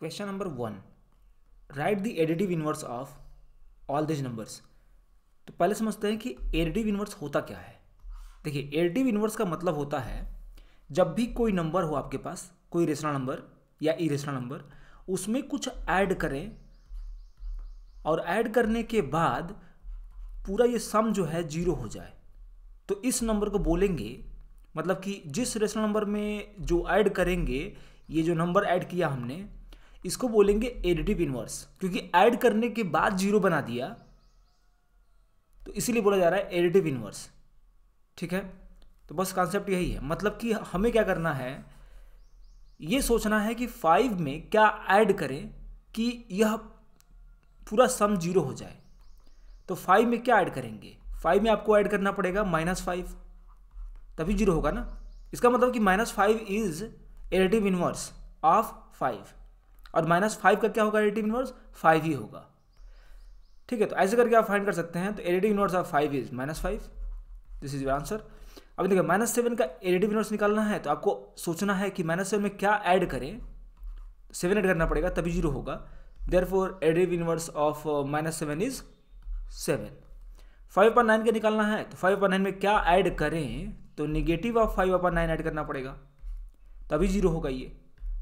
Question number one write the additive inverse of all these numbers तो पहले समझते हैं कि एडिटिव इनवर्स होता क्या है देखिए एडिटिव इनवर्स का मतलब होता है जब भी कोई नंबर हो आपके पास कोई रेशनल नंबर या इरेशनल नंबर उसमें कुछ ऐड करें और ऐड करने के बाद पूरा ये सम जो है जीरो हो जाए तो इस नंबर को बोलेंगे मतलब कि जिस रेशनल नंबर में जो ऐड करेंगे ये जो नंबर ऐड किया हमने इसको बोलेंगे एडिटिव इन्वर्स क्योंकि ऐड करने के बाद जीरो बना दिया तो इसीलिए बोला जा रहा है एडिटिव इन्वर्स ठीक है तो बस कॉन्सेप्ट यही है मतलब कि हमें क्या करना है ये सोचना है कि फाइव में क्या ऐड करें कि यह पूरा सम जीरो हो जाए तो फाइव में क्या ऐड करेंगे फाइव में आपको ऐड करना पड़ेगा माइनस फाइव तभी जीरो होगा ना इसका मतलब कि minus five is additive inverse of five और माइनस फाइव का क्या होगा एडिटिव इन्वर्स फाइव ही होगा ठीक है तो ऐसे करके आप फाइंड कर सकते हैं तो additive inverse of five is minus five this is your answer अब देखिए माइनस सेवन का एडिटिव इन्वर्स निकालना है तो आपको सोचना है कि माइनस सेवन में क्या ऐड करें सेवन ऐड करना पड़ेगा तभी जीरो होगा therefore additive inverse of uh, minus seven is seven five upon nine का निकालना है तो फाइव अपन नाइन में क्या ऐड करें तो negative of five upon nine add करना पड़ेगा तभी जीरो होगा ये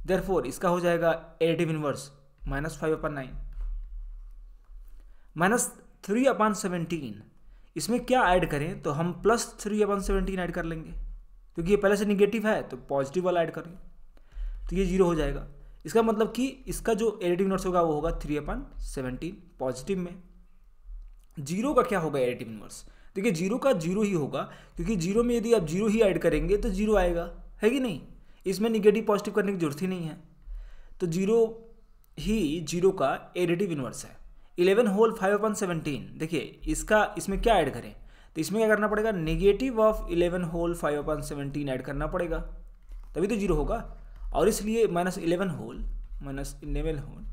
देरफोर इसका हो जाएगा additive inverse minus five upon nine minus three upon seventeen इसमें क्या ऐड करें तो हम plus three upon seventeen add कर लेंगे क्योंकि ये पहले से निगेटिव है तो पॉजिटिव वाला ऐड करेंगे तो ये जीरो हो जाएगा इसका मतलब कि इसका जो एडिटिव इनवर्स होगा वो होगा थ्री अपन सेवनटीन पॉजिटिव में जीरो का क्या होगा एडिटिव इनवर्स देखिए जीरो का जीरो ही होगा क्योंकि जीरो में यदि आप जीरो ही ऐड करेंगे तो जीरो आएगा है कि नहीं इसमें निगेटिव पॉजिटिव करने की जरूरत ही नहीं है तो जीरो ही जीरो का एडिटिव इन्वर्स है eleven whole five upon seventeen देखिए इसका इसमें क्या ऐड करें तो इसमें क्या करना पड़ेगा negative of eleven whole five upon seventeen add करना पड़ेगा तभी तो जीरो होगा और इसलिए minus eleven whole minus eleven whole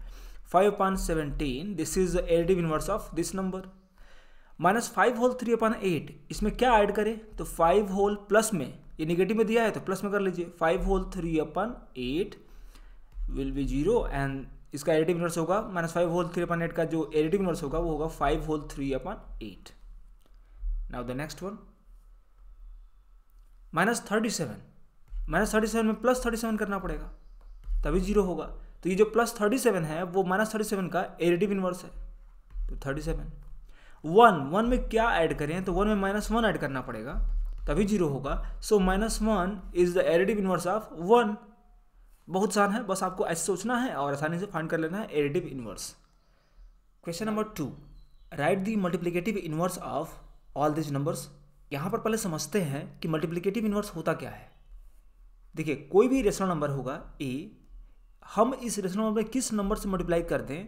five upon seventeen this is additive inverse of this number minus five whole three upon eight इसमें क्या add करें तो फाइव होल प्लस में ये निगेटिव में दिया है तो प्लस में कर लीजिए five whole three upon eight will be zero and इसका एडिटिव इनवर्स होगा minus five whole three upon eight का जो एडिटिव इनवर्स होगा वो होगा five whole three upon eight now the next one minus thirty seven minus thirty seven में plus thirty seven करना पड़ेगा तभी जीरो होगा तो ये जो प्लस थर्टी सेवन है वो माइनस थर्टी सेवन का एडिटिव इनवर्स है तो थर्टी सेवन वन वन में क्या ऐड करें तो वन में माइनस वन ऐड करना पड़ेगा तभी जीरो होगा so minus one is the additive inverse of one बहुत आसान है बस आपको ऐसे सोचना है और आसानी से फाइंड कर लेना है additive inverse question number two write the multiplicative inverse of all these numbers यहाँ पर पहले समझते हैं कि मल्टीप्लीकेटिव इन्वर्स होता क्या है देखिए कोई भी रेशनल नंबर होगा ए हम इस रेशनल नंबर में किस नंबर से मल्टीप्लाई कर दें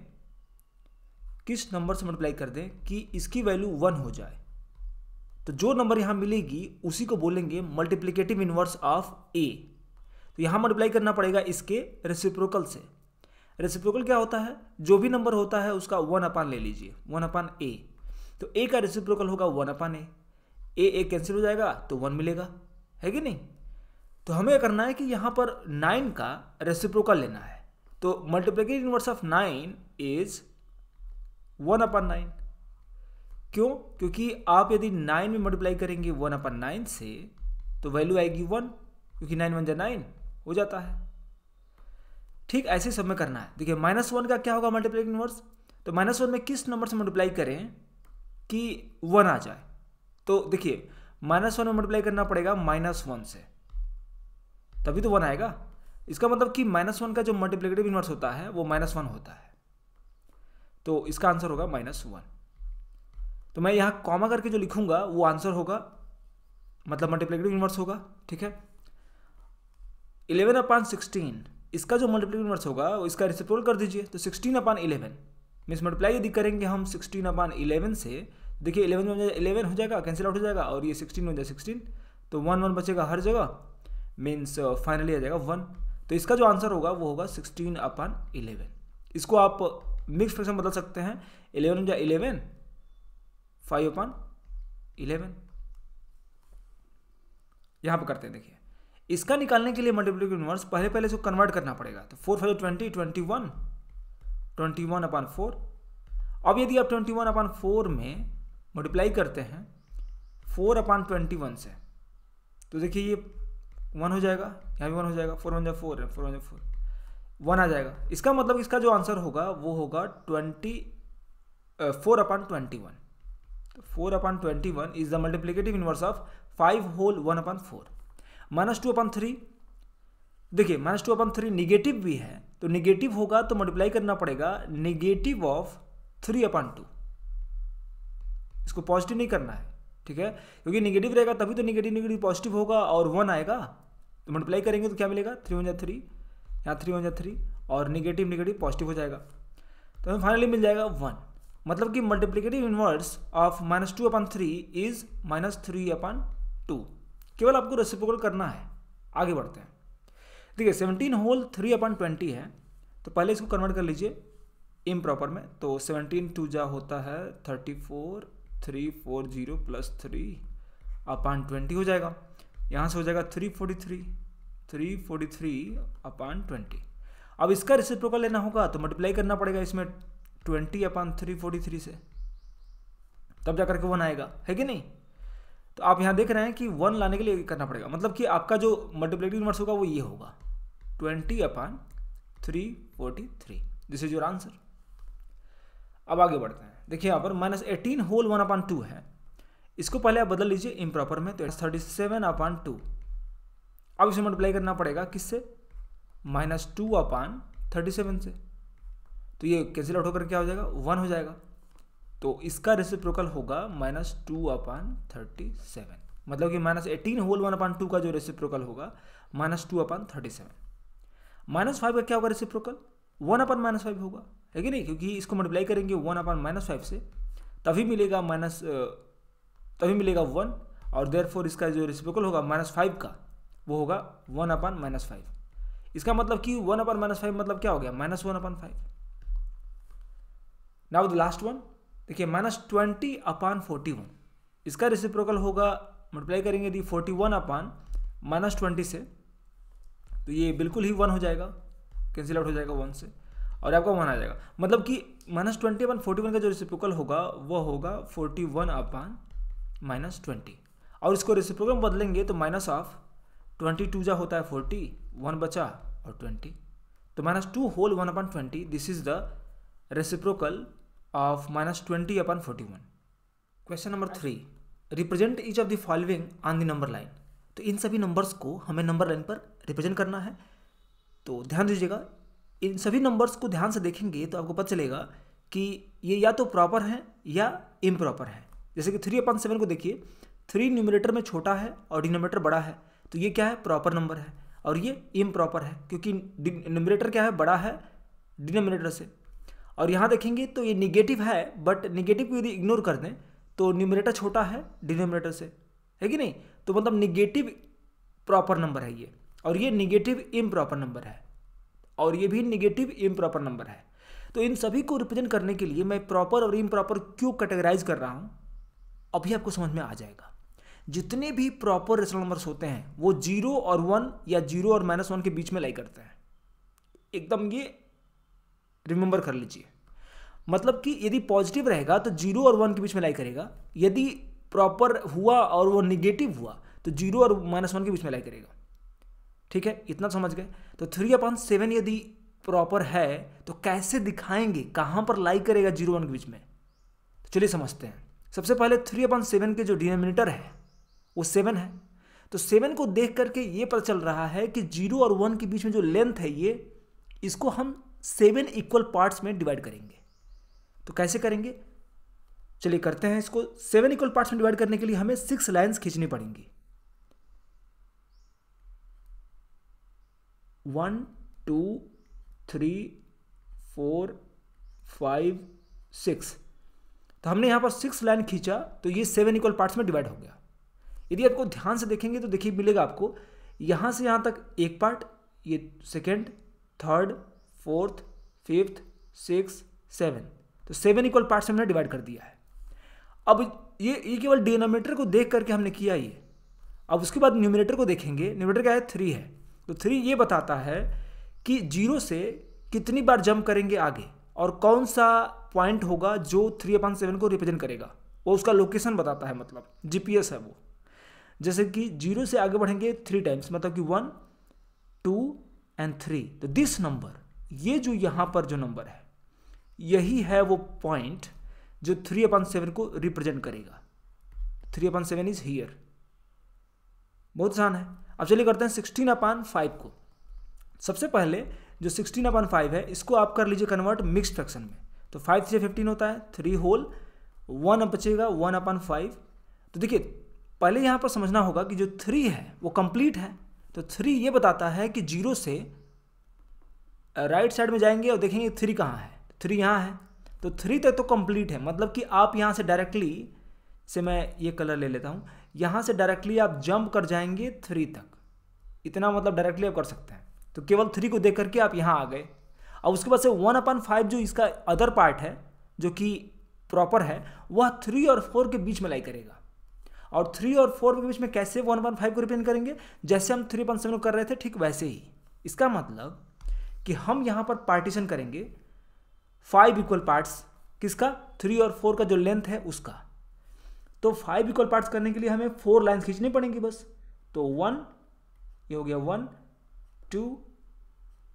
किस नंबर से मल्टीप्लाई कर दें कि इसकी वैल्यू वन हो जाए तो जो नंबर यहाँ मिलेगी उसी को बोलेंगे मल्टीप्लीकेटिव इनवर्स ऑफ ए तो यहाँ मल्टीप्लाई करना पड़ेगा इसके रेसिप्रोकल से रेसिप्रोकल क्या होता है जो भी नंबर होता है उसका वन अपान ले लीजिए वन अपान ए तो ए का रेसिप्रोकल होगा वन अपान ए ए ए कैंसिल हो जाएगा तो वन मिलेगा है कि नहीं तो हमें करना है कि यहाँ पर नाइन का रेसिप्रोकल लेना है तो multiplicative inverse of nine is one upon nine क्यों क्योंकि आप यदि नाइन में मल्टीप्लाई करेंगे वन अपन नाइन से तो वैल्यू आएगी वन क्योंकि नाइन वन जा नाइन हो जाता है ठीक ऐसे सब में करना है देखिए माइनस वन का क्या होगा मल्टीप्लाई इनवर्स तो माइनस वन में किस नंबर से मल्टीप्लाई करें कि वन आ जाए तो देखिए माइनस वन में मल्टीप्लाई करना पड़ेगा माइनस वन से तभी तो वन आएगा इसका मतलब कि माइनस वन का जो मल्टीप्लिकेटिव इनवर्स होता है वो माइनस वन होता है तो इसका आंसर होगा माइनस वन तो मैं यहाँ कॉमा करके जो लिखूंगा वो आंसर होगा मतलब मल्टीप्लिकेटिव इन्वर्स होगा ठीक है इलेवन अपान सिक्सटीन इसका जो मल्टीप्लिकेटिव इन्वर्स होगा इसका रिसिप्रोल कर दीजिए तो सिक्सटीन अपान इलेवन मिस मल्टीप्लाई यदि करेंगे हम सिक्सटीन अपान इलेवन से देखिए इलेवन में इलेवन हो जाएगा कैंसिल आउट हो जाएगा और ये सिक्सटीन हो जाएगा सिक्सटीन तो वन वन बचेगा हर जगह मीन्स फाइनली uh, आ जाएगा वन तो इसका जो आंसर होगा वो होगा सिक्सटीन अपान इलेवन इसको आप मिक्स फ्रैक्शन बदल सकते हैं इलेवन हो जाए इलेवन फाइव अपन इलेवन यहाँ पर करते हैं देखिए इसका निकालने के लिए मल्टीप्लिक यूनिवर्स पहले पहले इसको कन्वर्ट करना पड़ेगा तो four five twenty twenty one twenty one upon four अब यदि आप ट्वेंटी वन अपन फोर में मल्टीप्लाई करते हैं फोर अपन ट्वेंटी वन से तो देखिए ये वन हो जाएगा यहाँ भी वन हो जाएगा फोर वन जो फोर है फोर वन जो फोर वन आ जाएगा इसका मतलब इसका जो आंसर होगा वो होगा twenty four upon twenty one तो four upon twenty one is the multiplicative inverse of five whole one upon four minus two upon three देखिए minus two upon three negative भी है तो निगेटिव होगा तो मल्टीप्लाई करना पड़ेगा negative of three upon two इसको पॉजिटिव नहीं करना है ठीक है क्योंकि निगेटिव रहेगा तभी तो निगेटिव निगेटिव पॉजिटिव होगा और वन आएगा तो मल्टीप्लाई करेंगे तो क्या मिलेगा थ्री वन जा थ्री यहाँ थ्री वन जा थ्री और निगेटिव निगेटिव पॉजिटिव हो जाएगा तो हमें फाइनली मिल जाएगा वन मतलब कि multiplicative inverse of minus two upon three is minus three upon two केवल आपको रेसिप्रोकल करना है आगे बढ़ते हैं देखिए seventeen whole three upon twenty है तो पहले इसको कन्वर्ट कर लीजिए इम प्रॉपर में तो सेवनटीन टू जा होता है thirty four three four zero plus three upon twenty हो जाएगा यहाँ से हो जाएगा three forty three three forty three upon twenty अब इसका रिसिप्रोकल लेना होगा तो मल्टीप्लाई करना पड़ेगा इसमें twenty upon three forty three से तब जा करके वन आएगा है कि नहीं तो आप यहाँ देख रहे हैं कि वन लाने के लिए करना पड़ेगा मतलब कि आपका जो मल्टीप्लेटिव इनवर्स होगा वो ये होगा twenty upon three forty three this is your answer अब आगे बढ़ते हैं देखिए यहाँ पर minus eighteen whole one upon two है इसको पहले आप बदल लीजिए इम्प्रॉपर में तो थर्टी सेवन अपॉन टू अब इसे मल्टीप्लाई करना पड़ेगा किससे minus two upon thirty seven से तो ये कैंसिल आउट होकर क्या हो जाएगा वन हो जाएगा तो इसका रेसिप्रोकल होगा minus two upon thirty seven मतलब कि minus eighteen whole one upon two का जो रेसिप्रोकल होगा minus two upon thirty seven minus five का क्या होगा reciprocal one upon minus five होगा है कि नहीं क्योंकि इसको मल्टीप्लाई करेंगे वन अपान माइनस फाइव से तभी मिलेगा माइनस तभी मिलेगा वन और देयर फोर इसका जो रेसिप्रोकल होगा माइनस फाइव का वो होगा वन अपान माइनस फाइव इसका मतलब कि वन अपान माइनस फाइव मतलब क्या हो गया minus one upon five now the last one देखिए minus twenty upon forty one इसका रिसिप्रोकल होगा मल्टीप्लाई करेंगे the forty one upon minus twenty से तो ये बिल्कुल ही वन हो जाएगा कैंसिल आउट हो जाएगा वन से और आपका वन आ जाएगा मतलब कि minus twenty upon forty one का जो रिसिप्रोकल होगा वह होगा forty one upon minus twenty और इसको रिसिप्रोकल बदलेंगे तो माइनस ऑफ ट्वेंटी टू जा होता है फोर्टी वन बचा और ट्वेंटी तो minus two whole one upon twenty this is the reciprocal of minus 20 upon 41. Question number three represent each of the following on the number line तो इन सभी numbers को हमें नंबर लाइन पर represent करना है तो ध्यान दीजिएगा इन सभी नंबर्स को ध्यान से देखेंगे तो आपको पता चलेगा कि ये या तो प्रॉपर है या इम प्रॉपर है जैसे कि थ्री अपन सेवन को देखिए थ्री न्यूमिनेटर में छोटा है और डिनोमिनेटर बड़ा है तो ये क्या है प्रॉपर नंबर है और ये इम प्रॉपर है क्योंकि न्यूमिनेटर क्या है बड़ा है डिनोमिनेटर से और यहाँ देखेंगे तो ये निगेटिव है बट निगेटिव को यदि इग्नोर कर दें तो न्यूमरेटर छोटा है डिनोमिनेटर से है कि नहीं तो मतलब निगेटिव प्रॉपर नंबर है ये और ये निगेटिव इम प्रॉपर नंबर है और ये भी निगेटिव इम प्रॉपर नंबर है तो इन सभी को रिप्रेजेंट करने के लिए मैं प्रॉपर और इम प्रॉपर क्यों कैटेगराइज कर रहा हूँ अभी आपको समझ में आ जाएगा जितने भी प्रॉपर रेशनल नंबर्स होते हैं वो जीरो और वन या जीरो और माइनस वन के बीच में लाई करते हैं एकदम ये रिमेंबर कर लीजिए मतलब कि यदि पॉजिटिव रहेगा तो जीरो और वन के बीच में लाई करेगा यदि प्रॉपर हुआ और वो निगेटिव हुआ तो जीरो और माइनस वन के बीच में लाई करेगा ठीक है इतना समझ गए तो थ्री अपॉन सेवन यदि प्रॉपर है तो कैसे दिखाएंगे कहाँ पर लाई करेगा जीरो वन के बीच में तो चलिए समझते हैं सबसे पहले थ्री अपॉन सेवन के जो डिनोमिनेटर है वो सेवन है तो सेवन को देख करके ये पता चल रहा है कि जीरो और वन के बीच में जो लेंथ है ये इसको हम सेवन इक्वल पार्ट्स में डिवाइड करेंगे तो कैसे करेंगे चलिए करते हैं इसको सेवन इक्वल पार्ट्स में डिवाइड करने के लिए हमें सिक्स लाइन्स खींचनी पड़ेंगी one two three four five six तो हमने यहां पर सिक्स लाइन खींचा तो ये सेवन इक्वल पार्ट्स में डिवाइड हो गया यदि आपको ध्यान से देखेंगे तो देखिए मिलेगा आपको यहां से यहां तक एक पार्ट ये second third fourth fifth six seven तो सेवन इक्वल पार्ट्स हमने डिवाइड कर दिया है अब ये ये केवल डिनोमीटर को देख करके हमने किया ये अब उसके बाद न्यूमिनेटर को देखेंगे न्यूमिनेटर क्या है थ्री है तो थ्री ये बताता है कि जीरो से कितनी बार जंप करेंगे आगे और कौन सा पॉइंट होगा जो थ्री अपॉइंट सेवन को रिप्रेजेंट करेगा वो उसका लोकेशन बताता है मतलब जीपीएस है वो जैसे कि जीरो से आगे बढ़ेंगे थ्री टाइम्स मतलब कि वन टू एंड थ्री तो दिस नंबर ये जो यहां पर जो नंबर है यही है वो पॉइंट जो थ्री अपन सेवन को रिप्रेजेंट करेगा three upon seven is here बहुत आसान है अब चलिए करते हैं सिक्सटीन अपान फाइव को सबसे पहले जो सिक्सटीन अपान फाइव है इसको आप कर लीजिए कन्वर्ट मिक्स फ्रैक्शन में तो फाइव से फिफ्टीन होता है थ्री होल वन बचेगा वन अपान फाइव तो देखिए पहले यहां पर समझना होगा कि जो थ्री है वो कंप्लीट है तो थ्री ये बताता है कि जीरो से राइट साइड में जाएंगे और देखेंगे थ्री कहाँ है थ्री यहाँ है तो थ्री तक तो कंप्लीट तो है मतलब कि आप यहाँ से डायरेक्टली से मैं ये कलर ले लेता हूँ यहाँ से डायरेक्टली आप जंप कर जाएंगे थ्री तक इतना मतलब डायरेक्टली आप कर सकते हैं तो केवल थ्री को देख करके आप यहाँ आ गए और उसके बाद से वन अपन फाइव जो इसका अदर पार्ट है जो कि प्रॉपर है वह थ्री और फोर के बीच में लाई करेगा और थ्री और फोर के बीच में कैसे वन अपन फाइव को रिप्रेजेंट करेंगे जैसे हम थ्री पॉइंट सेवन कर रहे थे ठीक वैसे ही इसका मतलब कि हम यहाँ पर पार्टीशन करेंगे फाइव इक्वल पार्ट्स किसका थ्री और फोर का जो लेंथ है उसका तो फाइव इक्वल पार्ट्स करने के लिए हमें फोर लाइन्स खींचनी पड़ेंगी बस तो वन ये हो गया one two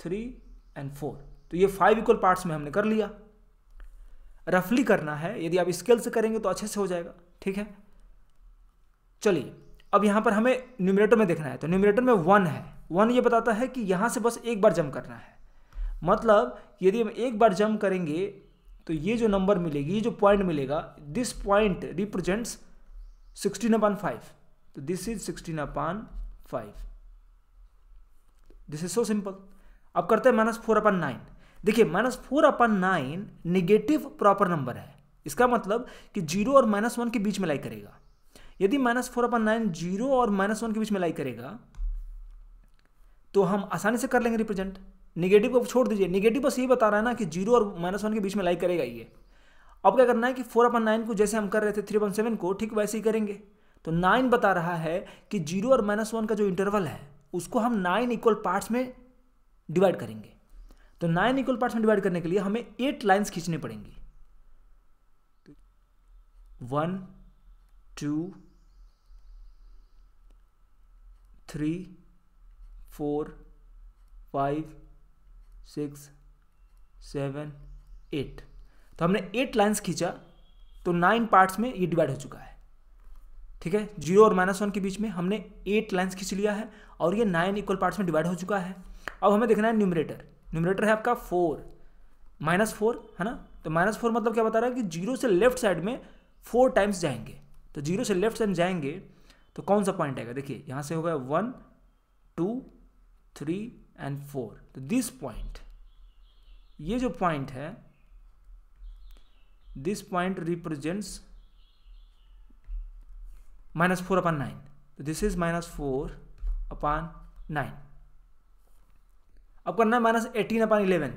three and four तो ये फाइव इक्वल पार्ट्स में हमने कर लिया रफली करना है यदि आप स्केल से करेंगे तो अच्छे से हो जाएगा ठीक है चलिए अब यहाँ पर हमें न्यूमिनेटर में देखना है तो न्यूमिनेटर में वन है वन ये बताता है कि यहाँ से बस एक बार जम करना है मतलब यदि हम एक बार जम करेंगे तो ये जो नंबर मिलेगी ये जो पॉइंट मिलेगा this point represents sixteen upon five तो this is sixteen upon five this is so simple अब करते हैं माइनस फोर अपन नाइन देखिए minus four upon nine negative proper number है इसका मतलब कि जीरो और माइनस वन के बीच में लाई करेगा यदि minus four upon nine zero और माइनस वन के बीच में लाई करेगा तो हम आसानी से कर लेंगे रिप्रेजेंट निगेटिव को छोड़ दीजिए निगेटिव बस ये बता रहा है ना कि जीरो और माइनस वन के बीच में लाइक करेगा ये अब क्या करना है कि फोर अपन नाइन को जैसे हम कर रहे थे थ्री अपन सेवन को ठीक वैसे ही करेंगे तो नाइन बता रहा है कि जीरो और माइनस वन का जो इंटरवल है उसको हम नाइन इक्वल पार्ट्स में डिवाइड करेंगे तो नाइन इक्वल पार्ट्स में डिवाइड करने के लिए हमें एट लाइन्स खींचनी पड़ेंगी one two three four five six seven eight तो हमने एट लाइन्स खींचा तो नाइन पार्ट्स में ये डिवाइड हो चुका है ठीक है जीरो और माइनस वन के बीच में हमने एट लाइन्स खींच लिया है और ये नाइन इक्वल पार्ट्स में डिवाइड हो चुका है अब हमें देखना है न्यूमरेटर न्यूमरेटर है आपका फोर माइनस फोर है ना तो माइनस फोर मतलब क्या बता रहा है कि जीरो से लेफ्ट साइड में फोर टाइम्स जाएंगे तो जीरो से लेफ्ट साइड जाएंगे तो कौन सा पॉइंट आएगा देखिए यहाँ से होगा one two three and four तो दिस पॉइंट ये जो पॉइंट है this point represents minus four upon nine तो this is minus four upon nine अब करना है माइनस एटीन अपॉन इलेवन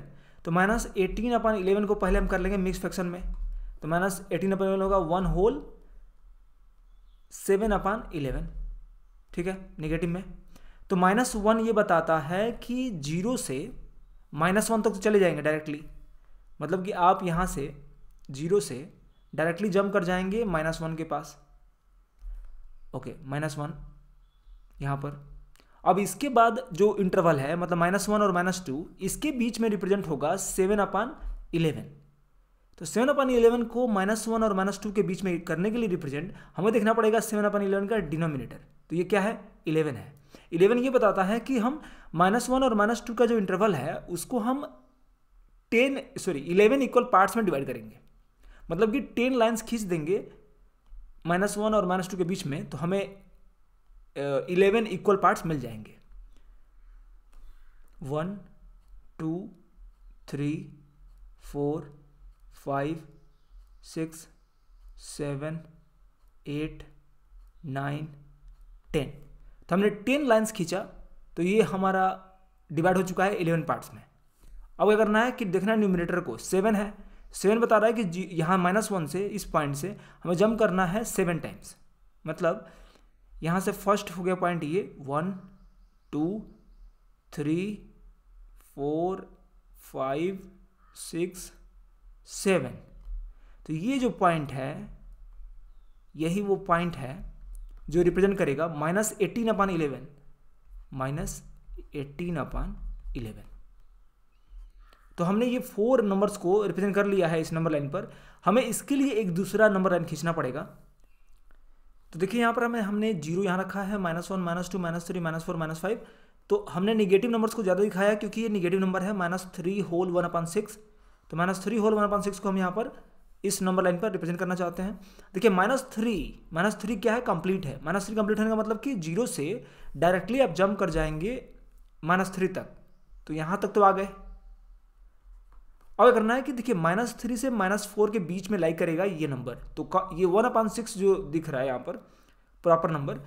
तो माइनस एटीन अपॉन इलेवन को पहले हम कर लेंगे मिक्स फैक्शन में तो माइनस एटीन अपॉन इलेवन होगा one whole seven upon eleven ठीक है निगेटिव में तो माइनस वन ये बताता है कि जीरो से माइनस वन तक तो चले जाएंगे डायरेक्टली मतलब कि आप यहाँ से जीरो से डायरेक्टली जंप कर जाएंगे माइनस वन के पास ओके माइनस वन यहाँ पर अब इसके बाद जो इंटरवल है मतलब माइनस वन और माइनस टू इसके बीच में रिप्रेजेंट होगा सेवन अपान इलेवन तो सेवन अपान इलेवन को माइनस वन और माइनस टू के बीच में करने के लिए रिप्रेजेंट हमें देखना पड़ेगा सेवन अपान इलेवन का डिनोमिनेटर तो ये क्या है इलेवन है इलेवन ये बताता है कि हम माइनस वन और माइनस टू का जो इंटरवल है उसको हम ten sorry eleven equal parts में डिवाइड करेंगे मतलब कि टेन लाइन्स खींच देंगे माइनस वन और माइनस टू के बीच में तो हमें इलेवन इक्वल पार्ट्स मिल जाएंगे one two three four five six seven eight nine ten तो हमने टेन लाइन्स खींचा तो ये हमारा डिवाइड हो चुका है इलेवन पार्ट्स में अब क्या करना है कि देखना है न्यूमिनेटर को सेवन है सेवन बता रहा है कि यहाँ माइनस वन से इस पॉइंट से हमें जम करना है सेवन टाइम्स मतलब यहाँ से फर्स्ट हो गया पॉइंट ये one two three four five six seven तो ये जो पॉइंट है यही वो पॉइंट है जो रिप्रेजेंट करेगा minus eighteen upon eleven minus eighteen upon eleven तो हमने ये फोर नंबर्स को रिप्रेजेंट कर लिया है इस नंबर लाइन पर हमें इसके लिए एक दूसरा नंबर लाइन खींचना पड़ेगा तो देखिए यहाँ पर हमें हमने जीरो यहाँ रखा है minus one minus two minus three minus four minus five तो हमने निगेटिव नंबर्स को ज़्यादा दिखाया क्योंकि ये निगेटिव नंबर है minus three whole one upon six तो minus three whole one upon six को हम यहाँ पर इस नंबर लाइन पर रिप्रेजेंट करना चाहते हैं देखिए माइनस थ्री माइनस थ्री क्या है कंप्लीट है माइनस थ्री कंप्लीट होने का मतलब कि जीरो से डायरेक्टली आप जंप कर जाएंगे माइनस थ्री तक तो यहां तक तो आ गए अब करना है कि देखिए माइनस थ्री से माइनस फोर के बीच में लाइक करेगा ये नंबर तो ये वन अपॉन सिक्स जो दिख रहा है यहां पर प्रॉपर नंबर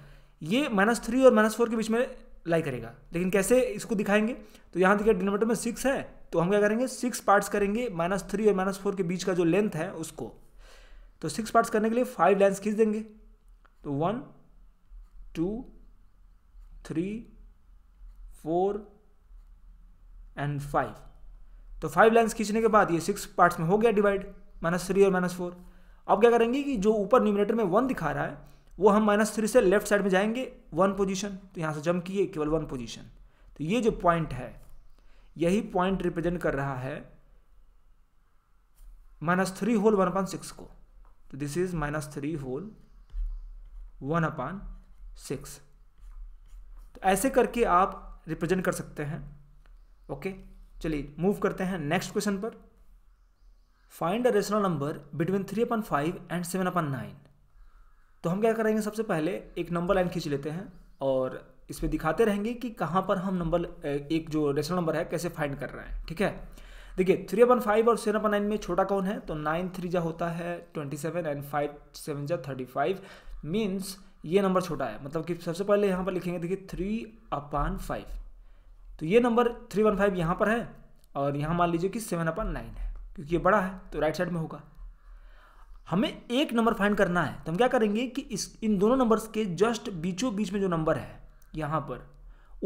ये माइनस थ्री और माइनस फोर के बीच में अप्लाई करेगा लेकिन कैसे इसको दिखाएंगे तो यहाँ देखिए डिनोमेटर में सिक्स है तो हम क्या करेंगे सिक्स पार्ट्स करेंगे माइनस थ्री और माइनस फोर के बीच का जो लेंथ है उसको तो सिक्स पार्ट्स करने के लिए फाइव लाइन्स खींच देंगे तो one two three four and five तो फाइव लाइन्स खींचने के बाद ये सिक्स पार्ट्स में हो गया डिवाइड माइनस थ्री और माइनस फोर अब क्या करेंगे कि जो ऊपर न्यूमिनेटर में वन दिखा रहा है वो हम माइनस थ्री से लेफ्ट साइड में जाएंगे वन पोजीशन तो यहाँ से जंप किए केवल वन पोजीशन तो ये जो पॉइंट है यही पॉइंट रिप्रेजेंट कर रहा है minus three whole one upon six को तो this is minus three whole one upon six तो ऐसे करके आप रिप्रेजेंट कर सकते हैं ओके चलिए मूव करते हैं नेक्स्ट क्वेश्चन पर find a rational number between three upon five and seven upon nine तो हम क्या करेंगे सबसे पहले एक नंबर लाइन खींच लेते हैं और इस पर दिखाते रहेंगे कि कहाँ पर हम नंबर एक जो रेशनल नंबर है कैसे फाइंड कर रहे हैं ठीक है देखिए थ्री अपन फाइव और सेवन अपन नाइन में छोटा कौन है तो नाइन थ्री जा होता है twenty seven and five seven जा थर्टी फाइव मीन्स ये नंबर छोटा है मतलब कि सबसे पहले यहाँ पर लिखेंगे देखिए थ्री अपान फाइव तो ये नंबर थ्री वन फाइव यहाँ पर है और यहाँ मान लीजिए कि सेवन अपन नाइन है क्योंकि ये बड़ा है तो राइट साइड में होगा हमें एक नंबर फाइंड करना है तो हम क्या करेंगे कि इस इन दोनों नंबर्स के जस्ट बीचों बीच में जो नंबर है यहाँ पर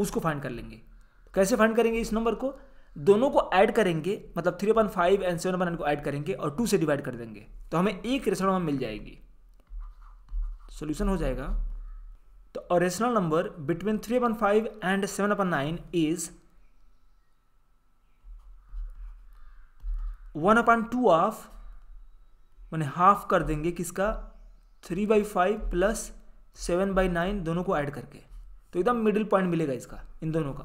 उसको फाइंड कर लेंगे तो कैसे फाइंड करेंगे इस नंबर को दोनों को ऐड करेंगे मतलब three upon five and seven upon को ऐड करेंगे और टू से डिवाइड कर देंगे तो हमें एक रेशनल नंबर मिल जाएगी सोल्यूशन हो जाएगा तो a number between three upon five and seven upon nine is one upon two of मैंने हाफ कर देंगे किसका three by five plus seven by nine दोनों को ऐड करके तो एकदम मिडिल पॉइंट मिलेगा इसका इन दोनों का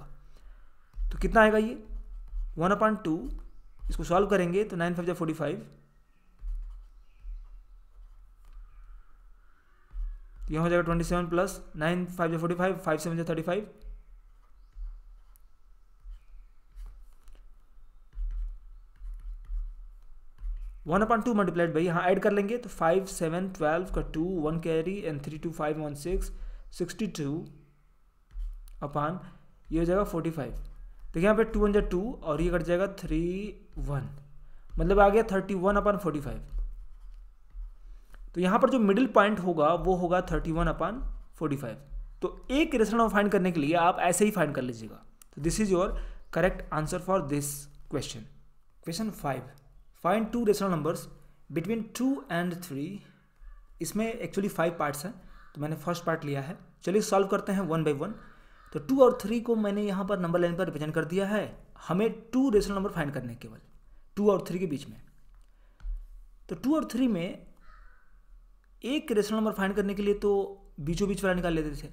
तो कितना आएगा ये वन अपॉइंट टू इसको सॉल्व करेंगे तो नाइन फाइव जै फोर्टी फाइव यहाँ हो जाएगा twenty seven plus nine five जै फोर्टी फाइव फाइव सेवन जै thirty five one upon two multiplied by यहाँ ऐड कर लेंगे तो फाइव सेवन ट्वेल्व का two one carry and three two five one six sixty two upon ये हो जाएगा फोर्टी फाइव तो यहाँ पे टू हंड्रेड टू और ये कट जाएगा थ्री वन मतलब आ गया thirty one upon forty five तो यहाँ पर जो मिडिल पॉइंट होगा वो होगा thirty one upon forty five तो एक रेस्टोरेंट फाइंड करने के लिए आप ऐसे ही फाइंड कर लीजिएगा तो this is your correct answer for this question question five find two rational numbers between two and three इसमें एक्चुअली फाइव पार्ट्स हैं तो मैंने फर्स्ट पार्ट लिया है चलिए सॉल्व करते हैं वन बाई वन तो टू और थ्री को मैंने यहाँ पर नंबर लाइन पर रिप्रेजेंट कर दिया है हमें टू रेशनल नंबर फाइंड करने केवल टू और थ्री के बीच में तो टू और थ्री में एक रेशनल नंबर फाइंड करने के लिए तो बीचों बीच वाला निकाल लेते थे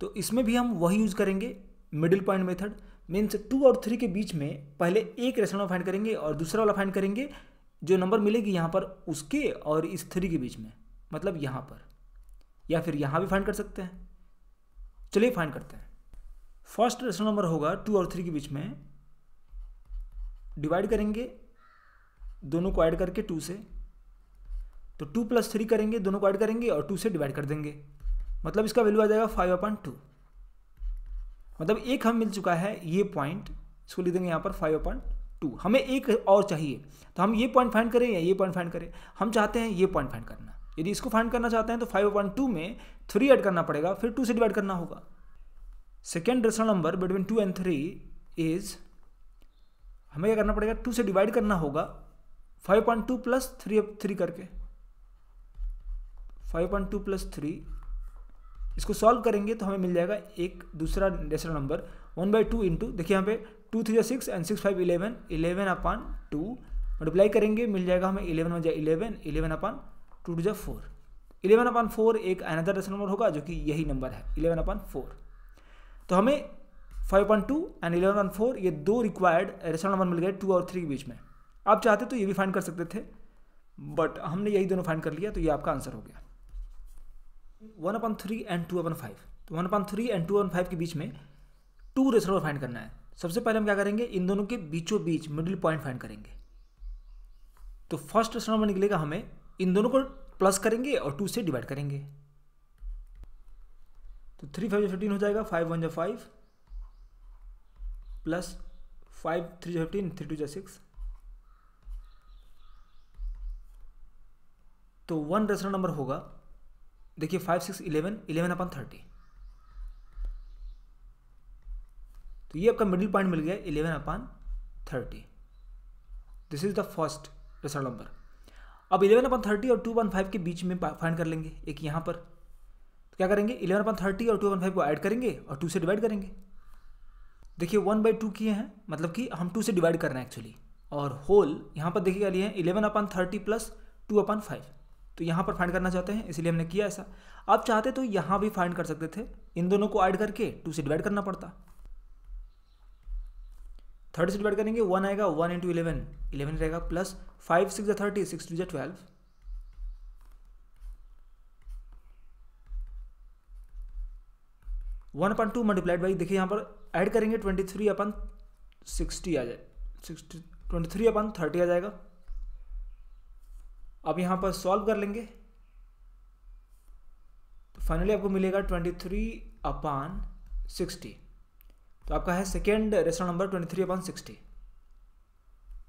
तो इसमें भी हम वही यूज़ करेंगे middle point method means two और थ्री के बीच में पहले एक रेशनल फाइंड करेंगे और दूसरा वाला फाइंड करेंगे जो नंबर मिलेगी यहाँ पर उसके और इस थ्री के बीच में मतलब यहाँ पर या फिर यहाँ भी फाइंड कर सकते हैं चलिए फाइंड करते हैं फर्स्ट रेशनल नंबर होगा टू और थ्री के बीच में डिवाइड करेंगे दोनों को ऐड करके टू से तो टू प्लस थ्री करेंगे दोनों को ऐड करेंगे और टू से डिवाइड कर देंगे मतलब इसका वैल्यू आ जाएगा फाइव अपॉइंट टू मतलब एक हमें मिल चुका है ये पॉइंट इसको लिख देंगे यहाँ पर फाइव अपॉइंट टू हमें एक और चाहिए तो हम ये पॉइंट फाइंड करें या ये पॉइंट फाइंड करें हम चाहते हैं ये पॉइंट फाइंड करना यदि इसको फाइंड करना चाहते हैं तो फाइव अपॉइंट टू में थ्री ऐड करना पड़ेगा फिर टू से डिवाइड करना होगा second rational number between two and three is हमें क्या करना पड़ेगा टू से डिवाइड करना होगा five point two plus three three करके five point two plus three इसको सॉल्व करेंगे तो हमें मिल जाएगा एक दूसरा decimal number one by two into देखिए यहाँ पे two three six and six five eleven eleven upon two multiply करेंगे मिल जाएगा हमें इलेवन वन जाए eleven eleven upon two two जै फोर इलेवन अपान फोर एक अनदर रेशनल नंबर होगा जो कि यही नंबर है इलेवन अपान फोर तो हमें five upon two and eleven upon four ये दो रिक्वायर्ड रेशनल नंबर मिल गए टू और थ्री के बीच में आप चाहते तो ये भी फाइंड कर सकते थे बट हमने यही दोनों फाइंड कर लिया तो ये आपका आंसर हो गया one upon three and two upon five तो one upon three and two upon five के बीच में टू रेशो फाइंड करना है सबसे पहले हम क्या करेंगे इन दोनों के बीचों बीच मिडिल पॉइंट फाइंड करेंगे तो फर्स्ट रेशो नंबर निकलेगा हमें इन दोनों को प्लस करेंगे और टू से डिवाइड करेंगे तो थ्री फाइव जो फिफ्टीन हो जाएगा फाइव वन जो फाइव प्लस फाइव थ्री जो फिफ्टीन थ्री टू जो सिक्स तो वन रेस्टोरेंट नंबर होगा देखिए five six eleven eleven upon thirty तो ये आपका मिडिल पॉइंट मिल गया eleven upon thirty this is the first rational number अब इलेवन अपन थर्टी और टू वन फाइव के बीच में फाइंड कर लेंगे एक यहाँ पर तो क्या करेंगे इलेवन अपन थर्टी और टू वन फाइव को ऐड करेंगे और टू से डिवाइड करेंगे देखिए वन बाई टू किए हैं मतलब कि हम टू से डिवाइड कर रहे हैं एक्चुअली और होल यहाँ पर देखिए क्या लिए हैं eleven upon thirty plus two upon five तो यहाँ पर फाइंड करना चाहते हैं इसलिए हमने किया ऐसा आप चाहते तो यहाँ भी फाइंड कर सकते थे इन दोनों को ऐड करके टू से डिवाइड करना पड़ता थर्ड से डिवाइड करेंगे वन आएगा वन इंटू इलेवन इलेवन रहेगा plus five six thirty six two जै twelve one upon two multiplied by देखिए यहाँ पर ऐड करेंगे ट्वेंटी थ्री अपन सिक्सटी आ जाए sixty twenty three upon thirty आ जाएगा अब यहाँ पर सॉल्व कर लेंगे तो फाइनली आपको मिलेगा ट्वेंटी थ्री अपान सिक्सटी तो आपका है second rational number twenty three upon sixty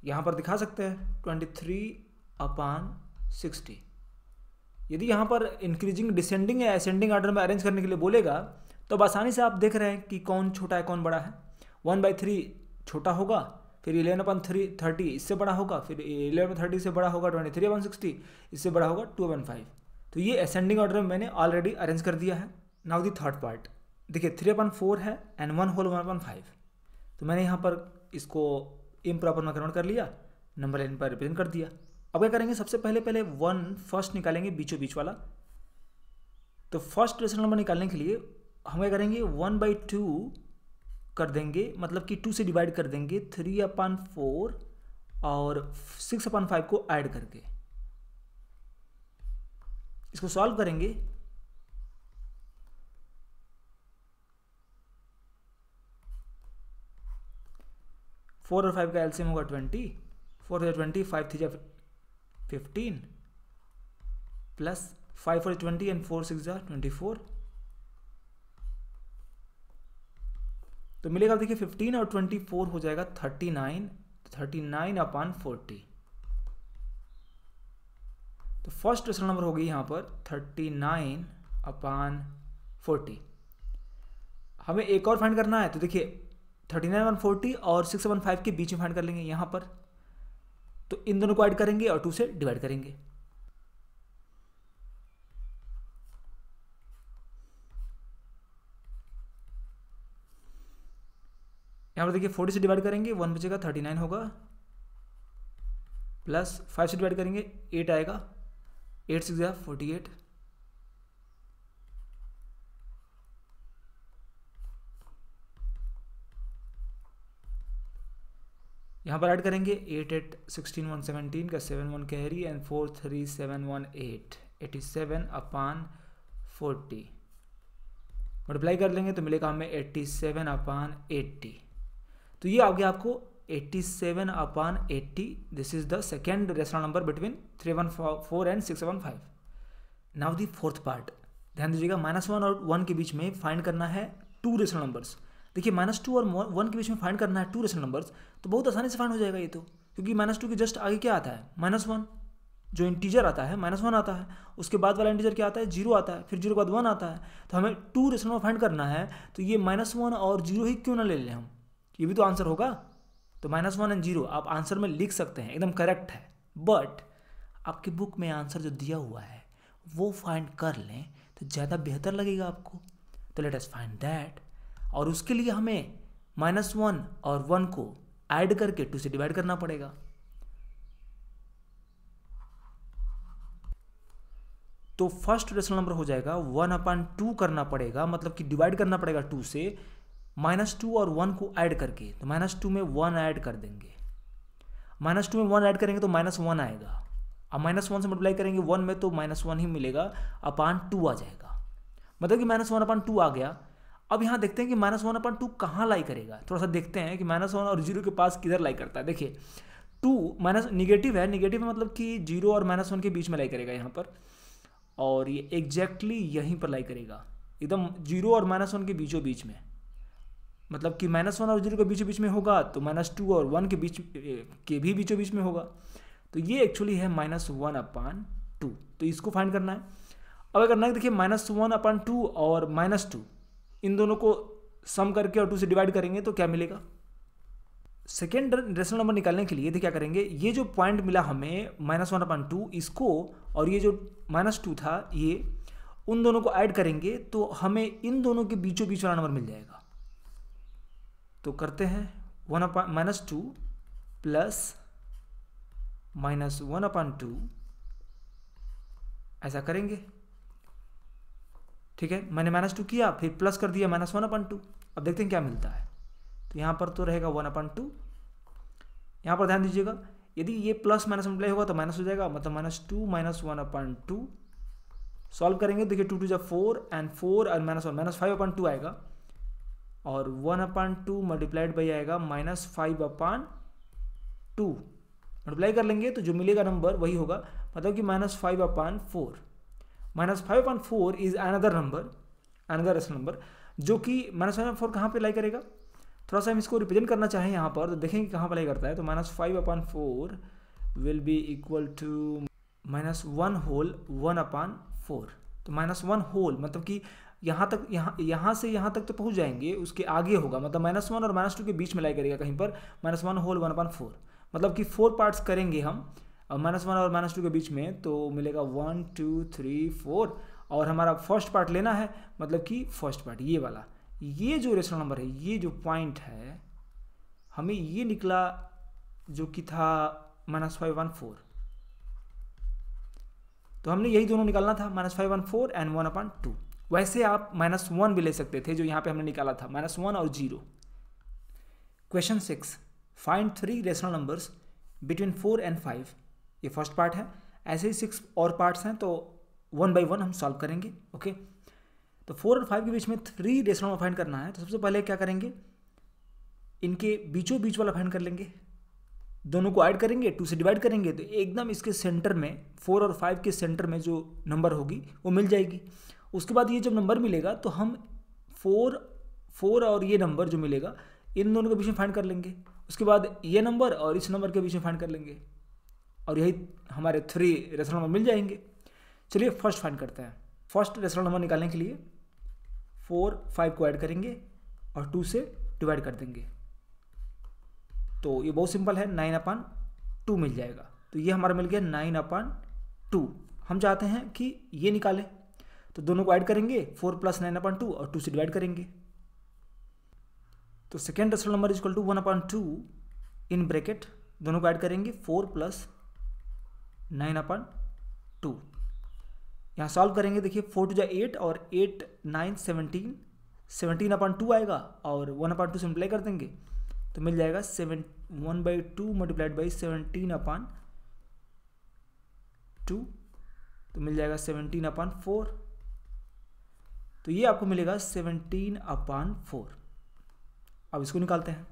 यहाँ पर दिखा सकते हैं ट्वेंटी थ्री अपान सिक्सटी यदि यहाँ पर इंक्रीजिंग डिसेंडिंग या असेंडिंग ऑर्डर में अरेंज करने के लिए बोलेगा तो अब आसानी से आप देख रहे हैं कि कौन छोटा है कौन बड़ा है वन बाई थ्री छोटा होगा फिर इलेवन अपन थ्री थर्टी इससे बड़ा होगा फिर इलेवन थर्टी से बड़ा होगा ट्वेंटी थ्री अपन सिक्सटी इससे बड़ा होगा टू अपन फाइव तो ये असेंडिंग ऑर्डर में मैंने ऑलरेडी अरेंज कर दिया है नाउ दी थर्ड पार्ट देखिए थ्री अपन फोर है and one whole one upon five तो मैंने यहाँ पर इसको इम प्रॉपर में कन्वर्ट कर लिया नंबर लाइन पर रिप्रेजेंट कर दिया अब क्या करेंगे सबसे पहले पहले वन फर्स्ट निकालेंगे बीचों बीच वाला तो फर्स्ट रेशनल नंबर निकालने के लिए हम क्या करेंगे वन बाई टू कर देंगे मतलब कि टू से डिवाइड कर देंगे थ्री अपन फोर और सिक्स अपन फाइव को ऐड करके इसको सॉल्व करेंगे फोर और फाइव का एलसीएम होगा ट्वेंटी फोर हजार twenty five three fifteen plus five four twenty and four six twenty four तो मिलेगा देखिए फिफ्टीन और ट्वेंटी फोर हो जाएगा thirty nine thirty nine upon forty तो फर्स्ट क्वेश्चन नंबर होगी यहां पर थर्टी नाइन अपॉन फोर्टी हमें एक और फाइंड करना है तो देखिए थर्टी नाइन वन फोर्टी और सिक्स वन फाइव के बीच में फाइंड कर लेंगे यहां पर तो इन दोनों को ऐड करेंगे और टू से डिवाइड करेंगे यहाँ पर देखिए फोर्टी से डिवाइड करेंगे वन बचेगा थर्टी नाइन होगा प्लस फाइव से डिवाइड करेंगे एट आएगा एट सिक्स या फोर्टी एट यहाँ पर ऐड करेंगे eight eight sixteen one seventeen का seven one carry and four three seven one eight eighty seven upon forty multiply कर लेंगे तो मिलेगा हमें एट्टी सेवन अपान एट्टी तो ये आ गया आपको 87 seven upon eighty this is the second rational number between three one four and six one five now the fourth part ध्यान दीजिएगा माइनस वन और वन के बीच में फाइंड करना है टू रेस्टोरेंट नंबर्स देखिए माइनस टू और वन के बीच में फाइंड करना है टू रेशनल नंबर्स तो बहुत आसानी से फाइंड हो जाएगा ये तो क्योंकि माइनस टू के जस्ट आगे क्या आता है माइनस वन जो इंटीजर आता है माइनस वन आता है उसके बाद वाला इंटीजर क्या आता है जीरो आता है फिर जीरो के बाद वन आता है तो हमें टू रेशनल फाइंड करना है तो ये माइनस वन और जीरो ही क्यों ना ले लें हम ये भी तो आंसर होगा तो माइनस वन एंड जीरो आप आंसर में लिख सकते हैं एकदम करेक्ट है बट आपकी बुक में आंसर जो दिया हुआ है वो फाइंड कर लें तो ज़्यादा बेहतर लगेगा आपको तो लेट अस फाइंड दैट और उसके लिए हमें माइनस वन और वन को ऐड करके टू से डिवाइड करना पड़ेगा तो फर्स्ट रेशनल नंबर हो जाएगा वन अपान टू करना पड़ेगा मतलब कि डिवाइड करना पड़ेगा टू से माइनस टू और वन को ऐड करके तो माइनस टू में वन ऐड कर देंगे माइनस टू में वन ऐड करेंगे तो माइनस वन आएगा अब माइनस वन से मल्टीप्लाई करेंगे वन में तो माइनस वन ही मिलेगा अपान टू आ जाएगा मतलब कि माइनस वन अपान टू आ गया अब यहाँ देखते हैं कि माइनस वन अपान टू कहाँ लाई करेगा थोड़ा सा देखते हैं कि माइनस वन और जीरो के पास किधर लाई करता है देखिए टू माइनस निगेटिव है निगेटिव मतलब कि जीरो और माइनस वन के बीच में लाई करेगा यहाँ पर और ये एग्जैक्टली यहीं पर लाई करेगा एकदम जीरो और माइनस वन के बीचों बीच में मतलब कि माइनस वन और जीरो के बीचों बीच में होगा तो माइनस टू और वन के बीच के भी बीचों बीच में होगा तो ये एक्चुअली है माइनस वन अपान टू तो इसको फाइंड करना है अब अगर नहीं देखिए माइनस वन अपान टू और माइनस टू इन दोनों को सम करके और टू से डिवाइड करेंगे तो क्या मिलेगा सेकेंड रेशनल नंबर निकालने के लिए क्या करेंगे ये जो पॉइंट मिला हमें माइनस वन अपान टू इसको और ये जो माइनस टू था ये उन दोनों को ऐड करेंगे तो हमें इन दोनों के बीचों बीच वाला नंबर मिल जाएगा तो करते हैं one upon minus two plus minus one upon two ऐसा करेंगे ठीक है मैंने माइनस टू किया फिर प्लस कर दिया माइनस वन अपॉन टू अब देखते हैं क्या मिलता है तो यहाँ पर तो रहेगा वन अपॉन टू यहाँ पर ध्यान दीजिएगा यदि ये प्लस माइनस मल्टीप्लाई होगा तो माइनस हो जाएगा मतलब minus two minus one upon two solve करेंगे देखिए टू टू जब four and four and minus one minus five upon two आएगा और one upon two multiplied by आएगा minus five upon two multiply कर लेंगे तो जो मिलेगा नंबर वही होगा मतलब कि minus five upon four minus five upon four is another number another rational number जो कि माइनस फाइव अपान फोर कहाँ पर लाई करेगा थोड़ा सा हम इसको रिप्रेजेंट करना चाहें यहाँ पर तो देखेंगे कहाँ पर लाई करता है तो minus five upon four will be equal to minus one whole one upon four तो माइनस वन होल मतलब कि यहाँ तक यहाँ यहाँ से यहाँ तक तो पहुँच जाएंगे उसके आगे होगा मतलब माइनस वन और माइनस टू के बीच में लाई करेगा कहीं पर minus one whole one upon four मतलब कि फोर पार्ट्स करेंगे हम माइनस वन और माइनस टू के बीच में तो मिलेगा वन टू थ्री फोर और हमारा फर्स्ट पार्ट लेना है मतलब कि फर्स्ट पार्ट ये वाला ये जो रेशनल नंबर है ये जो पॉइंट है हमें ये निकला जो कि था माइनस फाइव वन फोर तो हमने यही दोनों निकालना था minus five one four and one upon two वैसे आप माइनस वन भी ले सकते थे जो यहाँ पे हमने निकाला था माइनस वन और zero question six find three rational numbers between four and five ये फर्स्ट पार्ट है ऐसे ही सिक्स और पार्ट्स हैं तो वन बाई वन हम सॉल्व करेंगे ओके तो फोर और फाइव के बीच में थ्री रेशनल नंबर फाइंड करना है तो सबसे पहले क्या करेंगे इनके बीचों बीच वाला फाइंड कर लेंगे दोनों को ऐड करेंगे टू से डिवाइड करेंगे तो एकदम इसके सेंटर में फोर और फाइव के सेंटर में जो नंबर होगी वो मिल जाएगी उसके बाद ये जब नंबर मिलेगा तो हम फोर फोर और ये नंबर जो मिलेगा इन दोनों के बीच में फाइंड कर लेंगे उसके बाद ये नंबर और इस नंबर के बीच में फाइंड कर लेंगे और यही हमारे थ्री रेशनल नंबर मिल जाएंगे चलिए फर्स्ट फाइंड करते हैं फर्स्ट रेशनल नंबर निकालने के लिए फोर फाइव को ऐड करेंगे और टू से डिवाइड कर देंगे तो ये बहुत सिंपल है नाइन अपान टू मिल जाएगा तो ये हमारा मिल गया नाइन अपान टू हम चाहते हैं कि ये निकालें तो दोनों को ऐड करेंगे four plus nine upon two और टू से डिवाइड करेंगे तो second rational number is equal to one upon two in bracket दोनों को ऐड करेंगे four plus nine upon two यहाँ सॉल्व करेंगे देखिए फोर टू जै एट और eight nine seventeen seventeen upon two आएगा और वन अपॉइंट टू से मल्टीप्लाई कर देंगे तो मिल जाएगा seven one by two multiplied by seventeen upon two तो मिल जाएगा सेवनटीन अपॉन फोर तो ये आपको मिलेगा सेवनटीन अपान फोर अब इसको निकालते हैं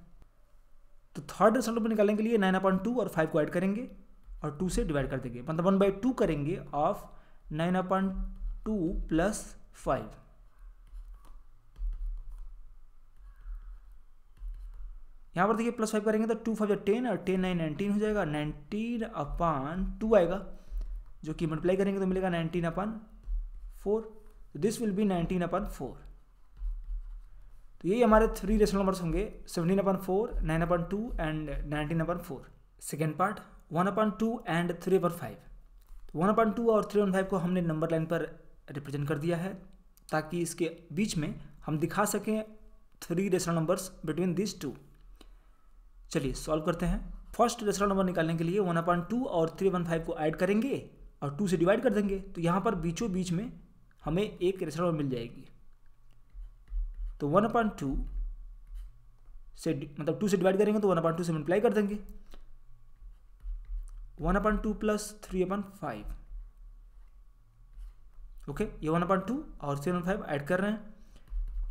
तो थर्ड रिजल्ट में निकालने के लिए नाइन अपान टू और फाइव को ऐड करेंगे और टू से डिवाइड कर देंगे मतलब वन बाई टू करेंगे of nine upon two plus five यहां पर देखिए प्लस फाइव करेंगे तो टू फाइव टेन और टेन नाइन नाइनटीन हो जाएगा नाइनटीन अपान टू आएगा जो कि मल्टीप्लाई करेंगे तो मिलेगा नाइनटीन अपान फोर तो this will be nineteen upon four तो यही हमारे थ्री रेशनल नंबर्स होंगे seventeen upon four nine upon two and nineteen upon four second part one upon two and three upon five तो one upon two और three upon five को हमने number line पर represent कर दिया है ताकि इसके बीच में हम दिखा सकें three rational numbers between this two चलिए सॉल्व करते हैं फर्स्ट रेशनल नंबर निकालने के लिए वन अपन टू और थ्री वन फाइव को ऐड करेंगे और टू से डिवाइड कर देंगे तो यहाँ पर बीचों बीच में हमें एक रेशनल मिल जाएगी तो वन अपॉइंट टू से मतलब टू से डिवाइड करेंगे तो वन अपॉइंट टू से मल्टीप्लाई कर देंगे one upon two plus three upon five okay ये वन अपॉइंट टू और थ्री अपॉइंट फाइव ऐड कर रहे हैं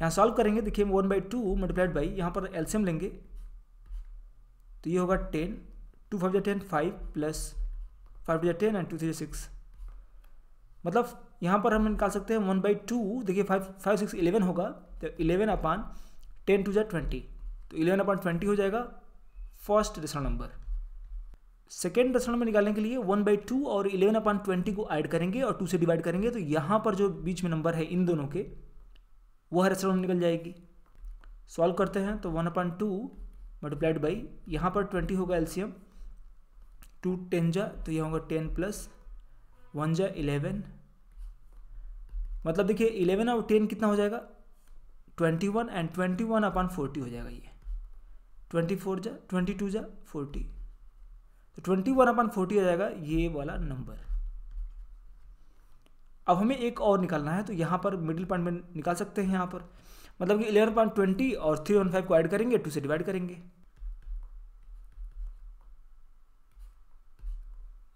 यहाँ सॉल्व करेंगे देखिए one by two multiplied by यहाँ पर एल्सियम लेंगे तो ये होगा टेन टू फाइव जै टेन फाइव प्लस फाइव जै ten and two three six मतलब यहाँ पर हम निकाल सकते हैं वन बाई टू देखिए फाइव फाइव सिक्स इलेवन होगा तो इलेवन अपान टेन टू जै ट्वेंटी तो इलेवन अपान ट्वेंटी हो जाएगा फर्स्ट दशरण नंबर सेकेंड दशरण में निकालने के लिए वन बाई टू और इलेवन अपान ट्वेंटी को ऐड करेंगे और टू से डिवाइड करेंगे तो यहाँ पर जो बीच में नंबर है इन दोनों के वह दशरण निकल जाएगी सॉल्व करते हैं तो one upon two multiplied by यहाँ पर ट्वेंटी होगा एल्सीयम टू टेन जा तो यह होगा टेन प्लस वन जा इलेवन मतलब देखिए इलेवन और टेन कितना हो जाएगा twenty one and twenty one upon forty हो जाएगा ये ट्वेंटी फोर जा ट्वेंटी टू जा फोर्टी तो ट्वेंटी वन अपॉन फोर्टी हो जाएगा ये वाला नंबर अब हमें एक और निकालना है तो यहाँ पर मिडिल पॉइंट में निकाल सकते हैं यहाँ पर मतलब कि इलेवन पॉइंट ट्वेंटी और थ्री वन फाइव को ऐड करेंगे टू से डिवाइड करेंगे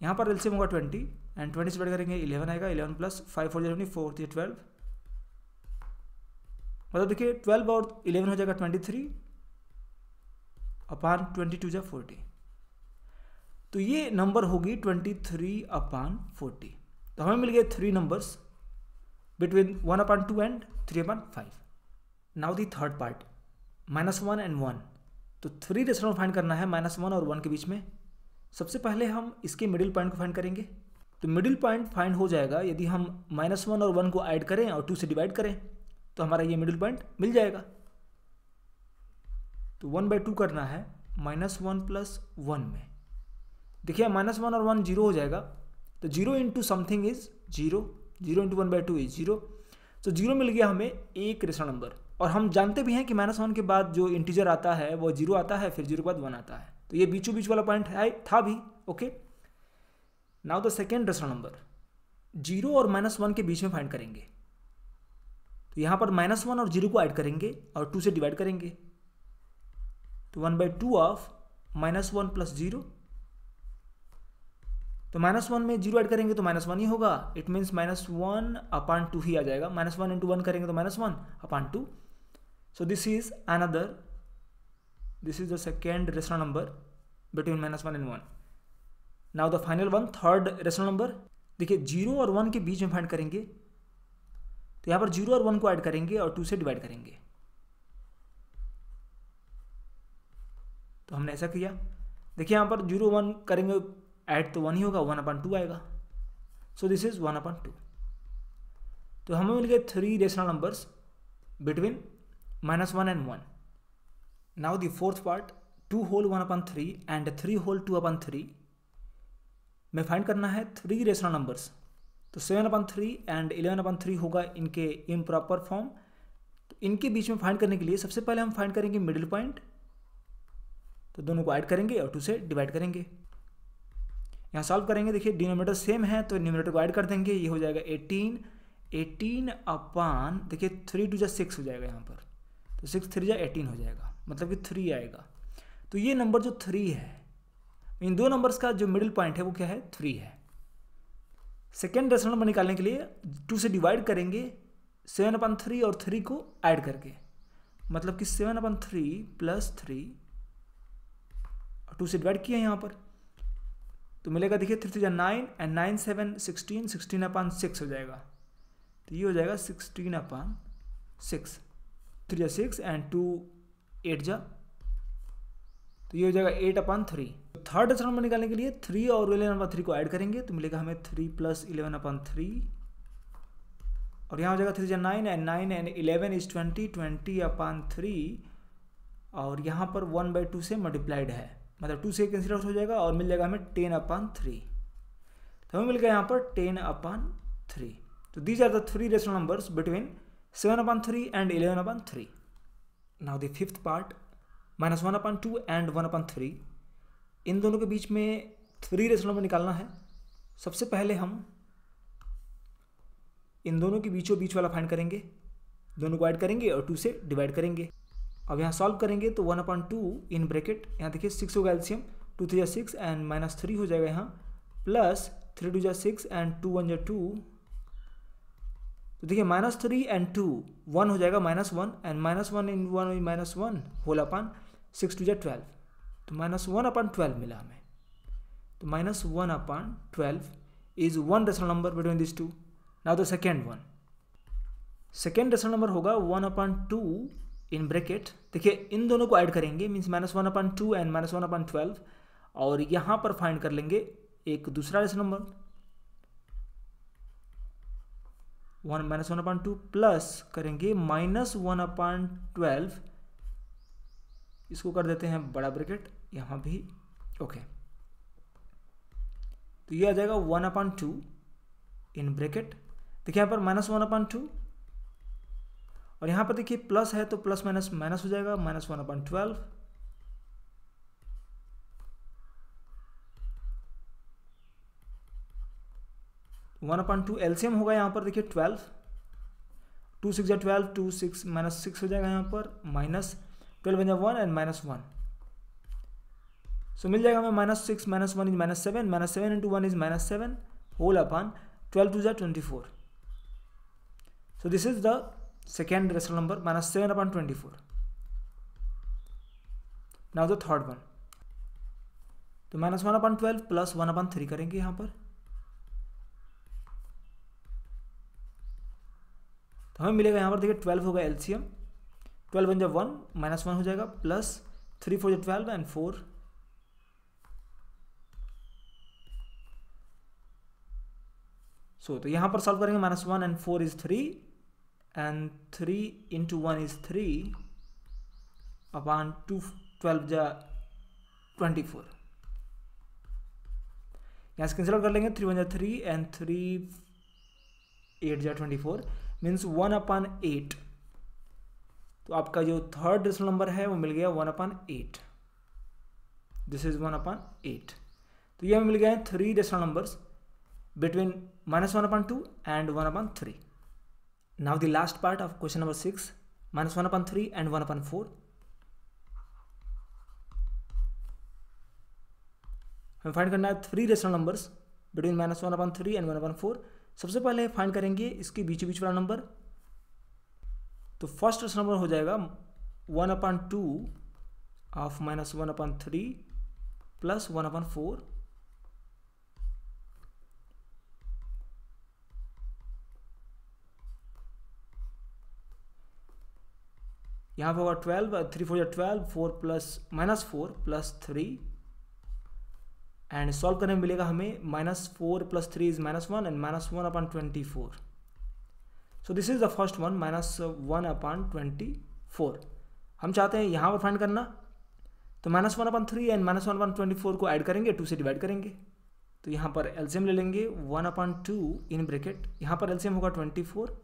यहाँ पर एल्सियम होगा ट्वेंटी एंड ट्वेंटी से डिवाइड करेंगे इलेवन आएगा eleven plus five four twenty four three twelve मतलब देखिए ट्वेल्व और इलेवन हो जाएगा twenty three upon twenty two जा फोर्टी तो ये नंबर होगी ट्वेंटी थ्री अपान फोर्टी तो हमें मिल गए three numbers between one upon two and three upon five now the third part minus one and one तो थ्री रेस्टोरेंट फाइंड करना है माइनस वन और वन के बीच में सबसे पहले हम इसके मिडिल पॉइंट को फाइंड करेंगे तो मिडिल पॉइंट फाइंड हो जाएगा यदि हम माइनस वन और वन को ऐड करें और टू से डिवाइड करें तो हमारा ये मिडिल पॉइंट मिल जाएगा तो वन बाई टू करना है माइनस वन प्लस वन में देखिए माइनस वन और वन जीरो हो जाएगा तो zero into something is zero zero into one by two is zero तो जीरो मिल गया हमें एक रेशा नंबर और हम जानते भी हैं कि माइनस वन के बाद जो इंटीजर आता है वो जीरो आता है फिर जीरो के बाद वन आता है तो ये बीचों बीच वाला पॉइंट है था भी ओके नाउ द सेकेंड दूसरा नंबर जीरो और माइनस वन के बीच में फाइंड करेंगे तो यहां पर माइनस वन और जीरो को ऐड करेंगे और टू से डिवाइड करेंगे तो one by two of minus one plus zero तो माइनस वन में जीरो ऐड करेंगे तो माइनस वन ही होगा it means minus one upon two ही आ जाएगा माइनस वन इंटू वन करेंगे तो minus one upon two so this is another this is the second rational number between minus one and one now the final one third rational number देखिए zero और one के बीच में find करेंगे तो यहाँ पर जीरो और वन को ऐड करेंगे और टू से डिवाइड करेंगे तो हमने ऐसा किया देखिए यहाँ पर जीरो वन करेंगे ऐड तो वन ही होगा वन अपॉइंट टू आएगा so this is one upon two तो हमें मिल गए three rational numbers between minus one and one now the fourth part two whole one upon three and three whole two upon three मैं find करना है three rational numbers तो seven upon three and eleven upon three होगा इनके इम proper form तो इनके बीच में फाइंड करने के लिए सबसे पहले हम फाइंड करेंगे मिडिल पॉइंट तो दोनों को ऐड करेंगे और टू से डिवाइड करेंगे यहाँ सॉल्व करेंगे देखिए डिनोमीटर सेम है तो डिनोमीटर को ऐड कर देंगे ये हो जाएगा एटीन एटीन अपान देखिए थ्री टू जै सिक्स हो जाएगा यहाँ पर तो सिक्स थ्री जै एटीन हो जाएगा मतलब कि थ्री आएगा तो ये नंबर जो थ्री है इन दो नंबर्स का जो मिडिल पॉइंट है वो क्या है थ्री है सेकेंड रेशनल नंबर निकालने के लिए टू से डिवाइड करेंगे सेवन अपन थ्री और थ्री को ऐड करके मतलब कि seven upon three plus three two से डिवाइड किया यहाँ पर तो मिलेगा देखिए three three nine and nine seven sixteen sixteen upon six हो जाएगा तो ये हो जाएगा सिक्सटीन अपन सिक्स थ्री जो सिक्स एंड टू एट जा तो ये हो जाएगा eight upon three third decimal number निकालने के लिए थ्री और इलेवन अपन थ्री को ऐड करेंगे तो मिलेगा हमें three plus eleven upon three और यहाँ हो जाएगा थ्री जो nine and nine and eleven is twenty twenty upon three और यहाँ पर वन बाई टू से मल्टीप्लाइड है मतलब टू से आउट हो जाएगा और मिल जाएगा हमें टेन अपन थ्री तो हमें मिल गया यहाँ पर टेन अपन थ्री तो these are the three rational numbers between seven upon three and eleven upon three now the fifth part minus one upon two and one upon three इन दोनों के बीच में थ्री रेशनों में निकालना है सबसे पहले हम इन दोनों के बीचों बीच वाला फाइंड करेंगे दोनों को ऐड करेंगे और टू से डिवाइड करेंगे अब यहाँ सॉल्व करेंगे तो one upon two in bracket यहाँ देखिए सिक्स होगा एल्सियम टू थ्री या सिक्स एंड माइनस थ्री हो जाएगा यहाँ प्लस थ्री टू या सिक्स एंड टू वन या टू तो देखिए minus three and two one हो जाएगा minus one and minus one in one minus one whole upon six two जै ट्वेल्व तो माइनस वन अपन ट्वेल्व मिला हमें तो minus one upon twelve is one rational number between this two now the second one second rational number होगा one upon two in bracket देखिए इन दोनों को ऐड करेंगे means minus one upon two and minus one upon twelve और यहाँ पर find कर लेंगे एक दूसरा रेशनल नंबर one minus one upon two plus करेंगे माइनस वन अपॉइंट ट्वेल्व इसको कर देते हैं बड़ा ब्रिकेट यहाँ भी ओके तो ये आ जाएगा one upon two in bracket देखिए यहाँ पर माइनस वन अपॉन टू और यहाँ पर देखिए प्लस है तो प्लस माइनस माइनस हो जाएगा minus one upon twelve one upon two LCM होगा यहाँ पर देखिए ट्वेल्व टू सिक्स या twelve two six minus six हो जाएगा यहाँ पर माइनस ट्वेल्व बजा one and minus one so मिल जाएगा हमें minus six minus one is minus seven minus seven into one is minus seven whole upon twelve two जै twenty four this is the second second number minus seven 7 twenty four now the third one तो minus one upon twelve plus one upon three करेंगे यहाँ पर तो हमें मिलेगा यहाँ पर देखिए ट्वेल्व होगा एलसीएम ट्वेल्व वन जब वन माइनस वन हो जाएगा प्लस थ्री फोर जब ट्वेल्व एंड फोर सो तो यहां पर सॉल्व करेंगे minus one and four is three and three into one is three upon two twelve जा ट्वेंटी फोर यहाँ से कैंसिल आउट कर लेंगे थ्री वन जा थ्री एंड थ्री एट जा twenty four means one upon eight तो आपका जो थर्ड रेशनल नंबर है वो मिल गया one upon eight this is one upon eight तो ये हमें मिल गया है three rational numbers between minus one upon two and one upon three now the last part of question number six minus one upon three and one upon four हमें find करना है three rational numbers between minus one upon three and one upon four सबसे पहले find करेंगे इसके बीच बीच वाला number तो first number हो जाएगा one upon two of minus one upon three plus one upon four यहां पर होगा ट्वेल्व थ्री फोर या twelve four plus minus four plus three and solve करने में मिलेगा हमें minus four plus three is minus one and minus one upon twenty four so this is the first one minus one upon twenty four हम चाहते हैं यहाँ पर find करना तो minus one upon three and minus one upon twenty four को add करेंगे two से डिवाइड करेंगे तो यहाँ पर एल्सियम ले लेंगे one upon two in bracket यहाँ पर एल्सियम होगा twenty four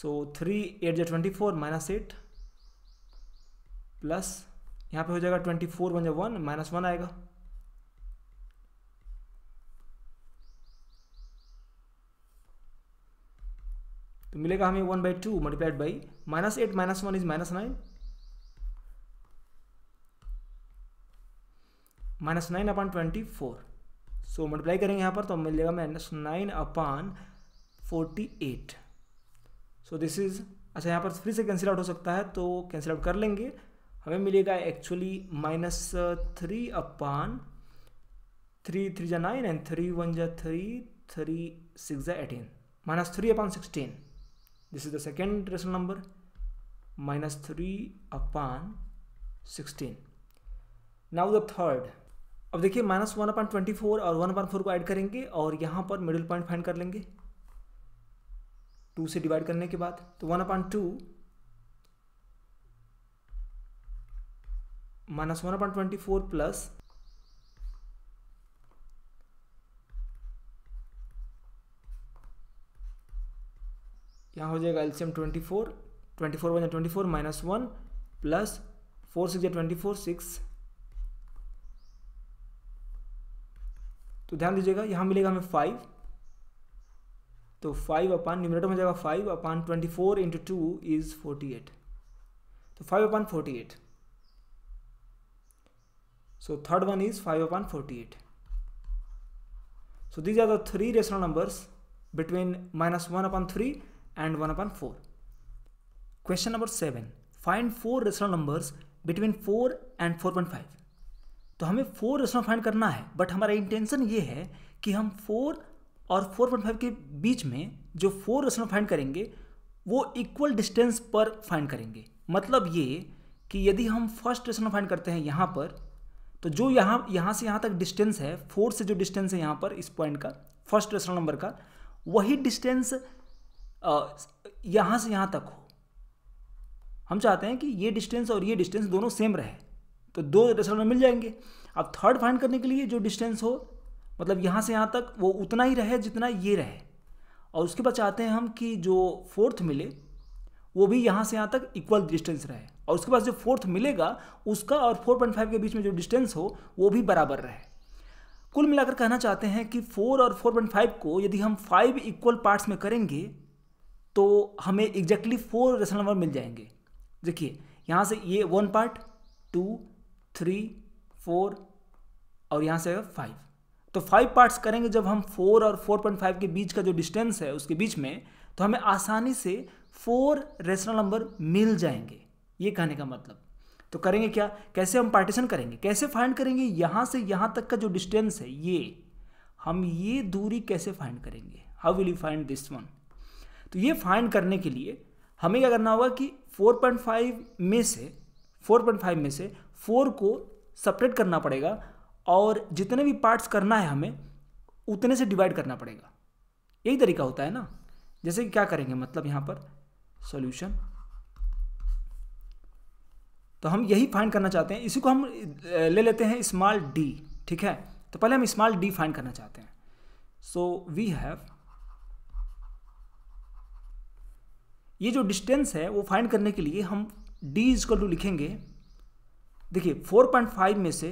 so three eight जो twenty four minus eight plus यहाँ पर हो जाएगा ट्वेंटी फोर वन जो वन माइनस वन आएगा तो मिलेगा हमें one by two multiplied by minus eight minus one is minus nine minus nine upon twenty four so multiply करेंगे यहाँ पर तो मिलेगा minus nine upon forty eight so this is अच्छा यहाँ पर फिर से कैंसिल आउट हो सकता है तो कैंसिल आउट कर लेंगे हमें मिलेगा actually minus three upon three three जा नाइन एंड थ्री वन जा थ्री थ्री सिक्स जा eighteen minus three upon sixteen this is the second rational number minus 3 upon 16 now the third अब देखिए minus one upon twenty four और one upon four को add करेंगे और यहाँ पर मिडिल पॉइंट फाइंड कर लेंगे टू से डिवाइड करने के बाद तो one upon two minus one upon twenty four plus यहाँ हो जाएगा LCM twenty four twenty four one twenty four minus one plus four six या ट्वेंटी फोर सिक्स तो ध्यान दीजिएगा यहाँ मिलेगा हमें फाइव तो फाइव अपान न्यूमिनेटर में जाएगा five upon twenty four into two is forty eight तो five upon forty eight third one is five upon forty eight so these are the three rational numbers between minus one upon three and one upon four question number seven Find four rational between four and four point five तो हमें four rational find करना है but हमारा intention ये है कि हम four और फोर पॉइंट फाइव के बीच में जो फोर रेशनल फाइंड करेंगे वो इक्वल डिस्टेंस पर फाइंड करेंगे मतलब ये कि यदि हम फर्स्ट रेशनल फाइंड करते हैं यहाँ पर तो जो यहाँ यहाँ से यहाँ तक डिस्टेंस है फोर से जो डिस्टेंस है यहाँ पर इस पॉइंट का फर्स्ट रेशनल नंबर का वही डिस्टेंस यहाँ से यहाँ तक हो हम चाहते हैं कि ये डिस्टेंस और ये डिस्टेंस दोनों सेम रहे तो दो में मिल जाएंगे अब थर्ड फाइंड करने के लिए जो डिस्टेंस हो मतलब यहाँ से यहाँ तक वो उतना ही रहे जितना ये रहे और उसके बाद चाहते हैं हम कि जो फोर्थ मिले वो भी यहाँ से यहाँ तक इक्वल डिस्टेंस रहे और उसके बाद जो फोर्थ मिलेगा उसका और 4.5 के बीच में जो डिस्टेंस हो वो भी बराबर रहे कुल मिलाकर कहना चाहते हैं कि 4 और 4.5 को यदि हम 5 इक्वल पार्ट्स में करेंगे तो हमें एग्जैक्टली फोर रेशनल नंबर मिल जाएंगे देखिए यहाँ से ये one part two three four और यहाँ से फाइव तो फाइव पार्ट्स करेंगे जब हम फोर और फोर पॉइंट फाइव के बीच का जो डिस्टेंस है उसके बीच में तो हमें आसानी से फोर रेशनल नंबर मिल जाएंगे ये कहने का मतलब तो करेंगे क्या कैसे हम पार्टीशन करेंगे कैसे फाइंड करेंगे यहाँ से यहाँ तक का जो डिस्टेंस है ये हम ये दूरी कैसे फाइंड करेंगे how will you find this one तो ये फाइंड करने के लिए हमें क्या करना होगा कि 4.5 में से 4.5 में से 4 को सपरेट करना पड़ेगा और जितने भी पार्ट्स करना है हमें उतने से डिवाइड करना पड़ेगा यही तरीका होता है ना जैसे कि क्या करेंगे मतलब यहाँ पर सॉल्यूशन तो हम यही फाइंड करना चाहते हैं इसी को हम ले लेते हैं स्मॉल डी ठीक है तो पहले हम स्मॉल डी फाइंड करना चाहते हैं सो वी हैव ये जो डिस्टेंस है वो फाइंड करने के लिए हम d इजकल टू लिखेंगे देखिए 4.5 में से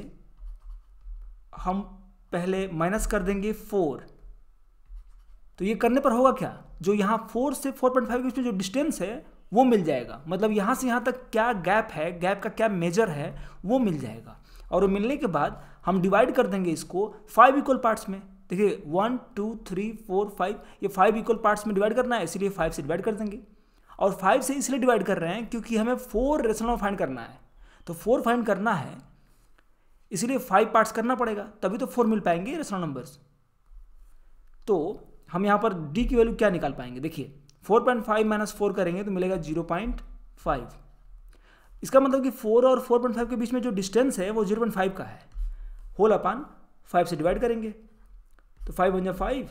हम पहले माइनस कर देंगे 4 तो ये करने पर होगा क्या जो यहाँ 4 से 4.5 के बीच में जो डिस्टेंस है वो मिल जाएगा मतलब यहाँ से यहाँ तक क्या गैप है गैप का क्या मेजर है वो मिल जाएगा और वो मिलने के बाद हम डिवाइड कर देंगे इसको फाइव इक्वल पार्ट्स में देखिए one two three four five ये फाइव इक्वल पार्ट्स में डिवाइड करना है इसीलिए फाइव से डिवाइड कर देंगे और फाइव से इसलिए डिवाइड कर रहे हैं क्योंकि हमें फोर रेशनल फाइंड करना है तो फोर फाइंड करना है इसलिए फाइव पार्ट्स करना पड़ेगा तभी तो फोर मिल पाएंगे रेशनल नंबर्स तो हम यहाँ पर डी की वैल्यू क्या निकाल पाएंगे देखिए four point five minus four करेंगे तो मिलेगा जीरो पॉइंट फाइव इसका मतलब कि फोर और फोर पॉइंट फाइव के बीच में जो डिस्टेंस है वो जीरो पॉइंट फाइव का है होल अपान फाइव से डिवाइड करेंगे तो फाइव वन जाए फाइव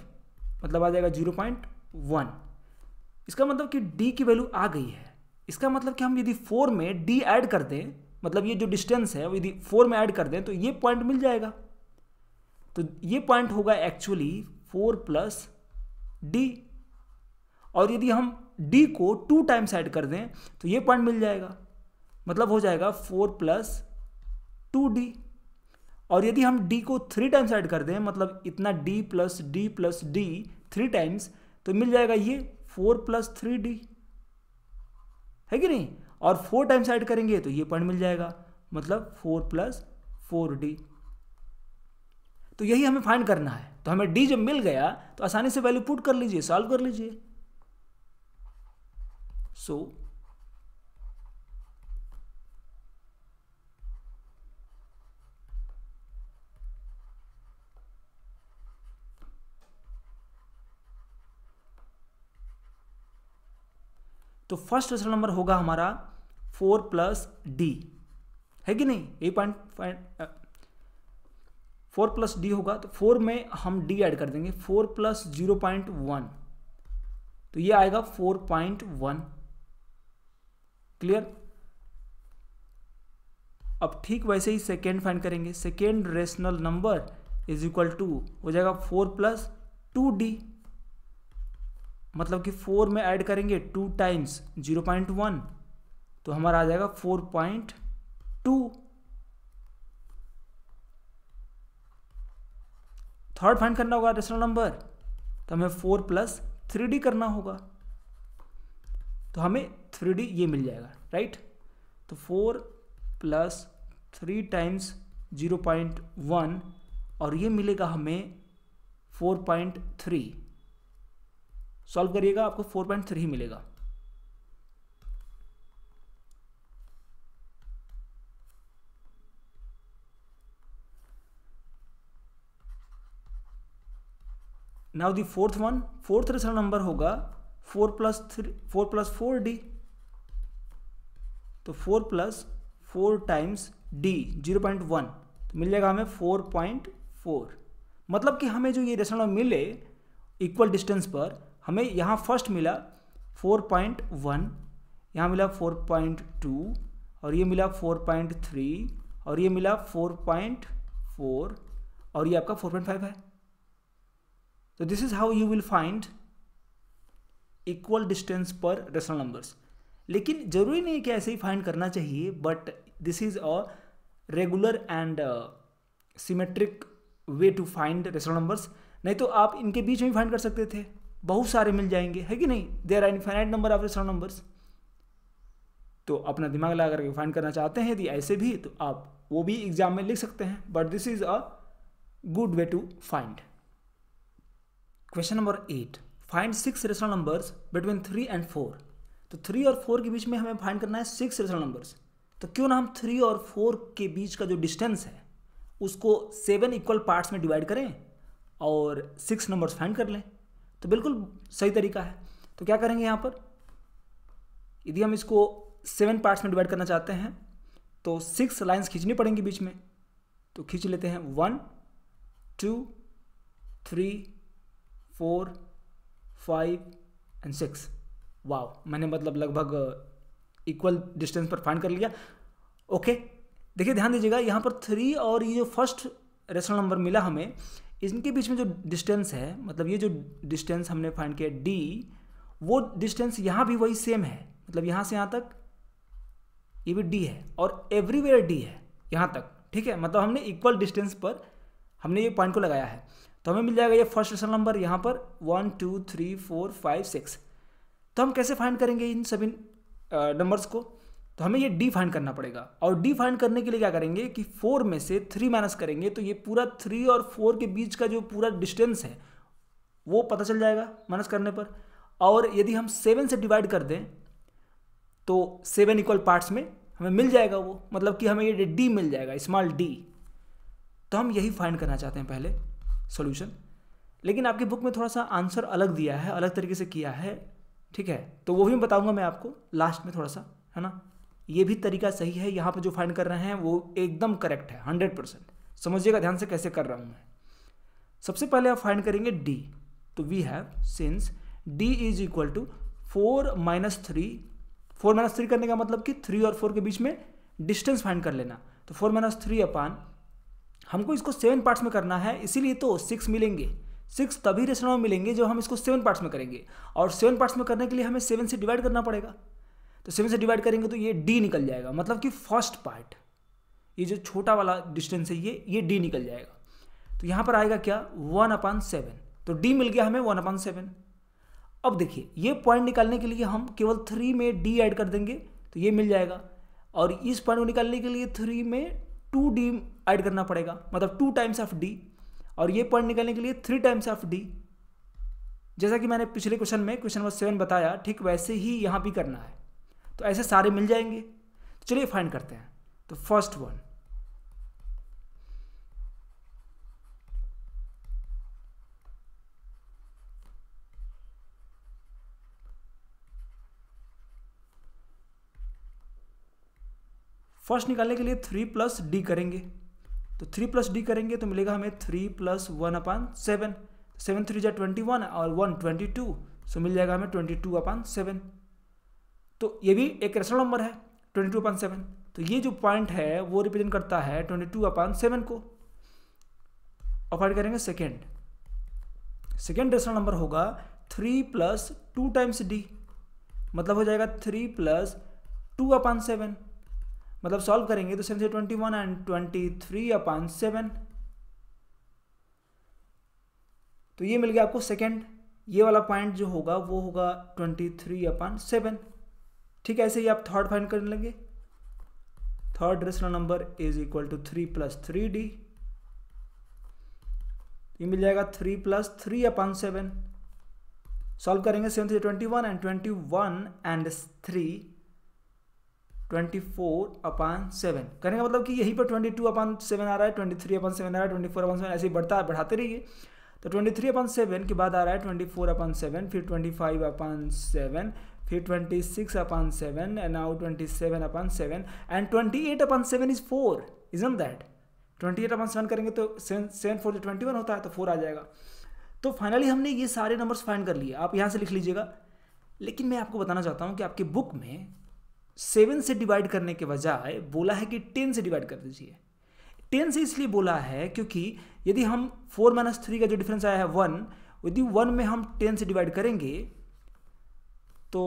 मतलब आ जाएगा जीरो पॉइंट वन इसका मतलब कि डी की वैल्यू आ गई है इसका मतलब कि हम यदि फोर में डी ऐड कर दें मतलब ये जो डिस्टेंस है यदि फोर में ऐड कर दें तो ये पॉइंट मिल जाएगा तो ये पॉइंट होगा एक्चुअली फोर प्लस डी और यदि हम डी को टू टाइम्स ऐड कर दें तो ये पॉइंट मिल जाएगा मतलब हो जाएगा फोर प्लस टू डी और यदि हम डी को थ्री टाइम्स ऐड कर दें मतलब इतना d plus d plus d three times तो मिल जाएगा ये फोर प्लस थ्री डी है कि नहीं और फोर टाइम्स ऐड करेंगे तो ये पॉइंट मिल जाएगा मतलब फोर प्लस फोर डी तो यही हमें फाइंड करना है तो हमें डी जब मिल गया तो आसानी से वैल्यू पुट कर लीजिए सॉल्व कर लीजिए सो so, तो फर्स्ट रेशनल नंबर होगा हमारा फोर प्लस डी है कि नहीं यही point point four plus d होगा तो फोर में हम डी ऐड कर देंगे four plus zero point one तो ये आएगा फोर पॉइंट वन क्लियर अब ठीक वैसे ही सेकेंड फाइंड करेंगे second rational number is equal to हो जाएगा फोर प्लस टू डी मतलब कि फोर में ऐड करेंगे two times zero point one तो हमारा आ जाएगा four point two third find करना होगा रेशनल नंबर तो हमें फोर प्लस थ्री डी करना होगा तो हमें थ्री डी ये मिल जाएगा राइट तो four plus three times zero point one और ये मिलेगा हमें फोर पॉइंट थ्री सॉल्व करिएगा आपको फोर पॉइंट थ्री मिलेगा now the fourth one fourth rational number होगा four plus three four plus four d तो four plus four times d zero point one तो मिल जाएगा हमें फोर पॉइंट फोर मतलब कि हमें जो ये रेशनल मिले इक्वल डिस्टेंस पर हमें यहाँ फर्स्ट मिला 4.1 यहाँ मिला 4.2 और ये मिला 4.3 और ये मिला 4.4 और ये आपका 4.5 है तो this is how you will find equal distance पर रेशनल नंबर्स लेकिन जरूरी नहीं कि ऐसे ही फाइंड करना चाहिए but this is a regular and symmetric way to find rational numbers नहीं तो आप इनके बीच में फाइंड कर सकते थे बहुत सारे मिल जाएंगे है कि नहीं there are infinite number of rational numbers तो अपना दिमाग लगा करके फाइंड करना चाहते हैं यदि ऐसे भी तो आप वो भी एग्जाम में लिख सकते हैं but this is a good way to find question number eight find six rational numbers between three and four तो थ्री और फोर के बीच में हमें फाइंड करना है सिक्स रेशनल नंबर्स तो क्यों ना हम थ्री और फोर के बीच का जो डिस्टेंस है उसको सेवन इक्वल पार्ट्स में डिवाइड करें और सिक्स नंबर्स फाइंड कर लें तो बिल्कुल सही तरीका है तो क्या करेंगे यहाँ पर यदि हम इसको सेवन पार्ट्स में डिवाइड करना चाहते हैं तो सिक्स लाइन्स खींचनी पड़ेंगी बीच में तो खींच लेते हैं one two three four five and six वाह मैंने मतलब लगभग इक्वल डिस्टेंस पर फाइंड कर लिया ओके देखिए ध्यान दीजिएगा यहाँ पर थ्री और ये जो फर्स्ट रेशनल नंबर मिला हमें इनके बीच में जो डिस्टेंस है मतलब ये जो डिस्टेंस हमने फाइंड किया डी वो डिस्टेंस यहाँ भी वही सेम है मतलब यहाँ से यहाँ तक ये भी डी है और एवरीवेयर डी है यहाँ तक ठीक है मतलब हमने इक्वल डिस्टेंस पर हमने ये पॉइंट को लगाया है तो हमें मिल जाएगा ये फर्स्ट रेशनल नंबर यहाँ पर one two three four five six तो हम कैसे फाइंड करेंगे इन सभी नंबर्स को तो हमें ये डी फाइंड करना पड़ेगा और डी फाइंड करने के लिए क्या करेंगे कि फोर में से थ्री माइनस करेंगे तो ये पूरा थ्री और फोर के बीच का जो पूरा डिस्टेंस है वो पता चल जाएगा माइनस करने पर और यदि हम सेवन से डिवाइड कर दें तो सेवन इक्वल पार्ट्स में हमें मिल जाएगा वो मतलब कि हमें ये डी मिल जाएगा स्मॉल डी तो हम यही फाइंड करना चाहते हैं पहले सोल्यूशन लेकिन आपकी बुक में थोड़ा सा आंसर अलग दिया है अलग तरीके से किया है ठीक है तो वो भी मैं बताऊंगा मैं आपको लास्ट में थोड़ा सा है ना ये भी तरीका सही है यहाँ पर जो फाइंड कर रहे हैं वो एकदम करेक्ट है हंड्रेड परसेंट समझिएगा ध्यान से कैसे कर रहा हूँ मैं सबसे पहले आप फाइंड करेंगे डी तो we have since d is equal to four minus three four minus three करने का मतलब कि थ्री और फोर के बीच में डिस्टेंस फाइंड कर लेना तो फोर माइनस थ्री अपान हमको इसको सेवन पार्ट्स में करना है इसीलिए तो सिक्स मिलेंगे सिक्स तभी रेशनल में मिलेंगे जब हम इसको सेवन पार्ट्स में करेंगे और सेवन पार्ट्स में करने के लिए हमें सेवन से डिवाइड करना पड़ेगा तो सेवन से डिवाइड करेंगे तो ये डी निकल जाएगा मतलब कि फर्स्ट पार्ट ये जो छोटा वाला डिस्टेंस है ये ये डी निकल जाएगा तो यहाँ पर आएगा क्या वन अपान सेवन तो डी मिल गया हमें वन अपान सेवन अब देखिए ये पॉइंट निकालने के लिए हम केवल थ्री में डी ऐड कर देंगे तो ये मिल जाएगा और इस पॉइंट को निकालने के लिए थ्री में टू डी ऐड करना पड़ेगा मतलब टू टाइम्स ऑफ डी और ये पॉइंट निकालने के लिए थ्री टाइम्स ऑफ डी जैसा कि मैंने पिछले क्वेश्चन में क्वेश्चन नंबर सेवन बताया ठीक वैसे ही यहाँ भी करना है तो ऐसे सारे मिल जाएंगे तो चलिए फाइंड करते हैं तो फर्स्ट वन फर्स्ट निकालने के लिए थ्री प्लस डी करेंगे तो थ्री प्लस डी करेंगे तो मिलेगा हमें three plus one upon seven seven three जै ट्वेंटी वन और वन ट्वेंटी टू सो मिल जाएगा हमें ट्वेंटी टू अपान सेवन तो ये भी एक रेशनल नंबर है ट्वेंटी टू अपन सेवन तो ये जो पॉइंट है वो रिप्रेजेंट करता है ट्वेंटी टू अपन सेवन को अपॉइंट करेंगे सेकेंड सेकेंड रेशनल नंबर होगा three plus two times d मतलब हो जाएगा three plus two upon seven मतलब सॉल्व करेंगे तो सेवन से twenty one and twenty three upon seven तो ये मिल गया आपको सेकेंड ये वाला पॉइंट जो होगा वो होगा ट्वेंटी थ्री अपान सेवन ठीक है ऐसे ही आप थर्ड फाइंड करने लगे third rational number is equal to three plus three D ये मिल जाएगा three plus three upon seven solve करेंगे seven three twenty one and twenty one and three twenty four upon seven कहने का मतलब कि यहीं पर ट्वेंटी टू अपॉन सेवन आ रहा है ट्वेंटी थ्री अपॉन सेवन आ रहा है ट्वेंटी फोर अपॉन सेवन ऐसे ही बढ़ता बढ़ाते रहिए तो ट्वेंटी थ्री अपॉन सेवन के बाद आ रहा है ट्वेंटी फोर अपॉन सेवन फिर ट्वेंटी फाइव अपॉन सेवन फिर twenty six upon seven and now twenty seven upon seven and twenty eight upon seven is four is इजन that twenty eight upon seven करेंगे तो seven seven four twenty one होता है तो four आ जाएगा तो finally हमने ये सारे नंबर्स फाइंड कर लिए आप यहाँ से लिख लीजिएगा लेकिन मैं आपको बताना चाहता हूँ कि आपकी बुक में सेवन से डिवाइड करने के बजाय बोला है कि टेन से डिवाइड कर दीजिए टेन से इसलिए बोला है क्योंकि यदि हम फोर माइनस थ्री का जो डिफरेंस आया है वन यदि वन में हम टेन से डिवाइड करेंगे तो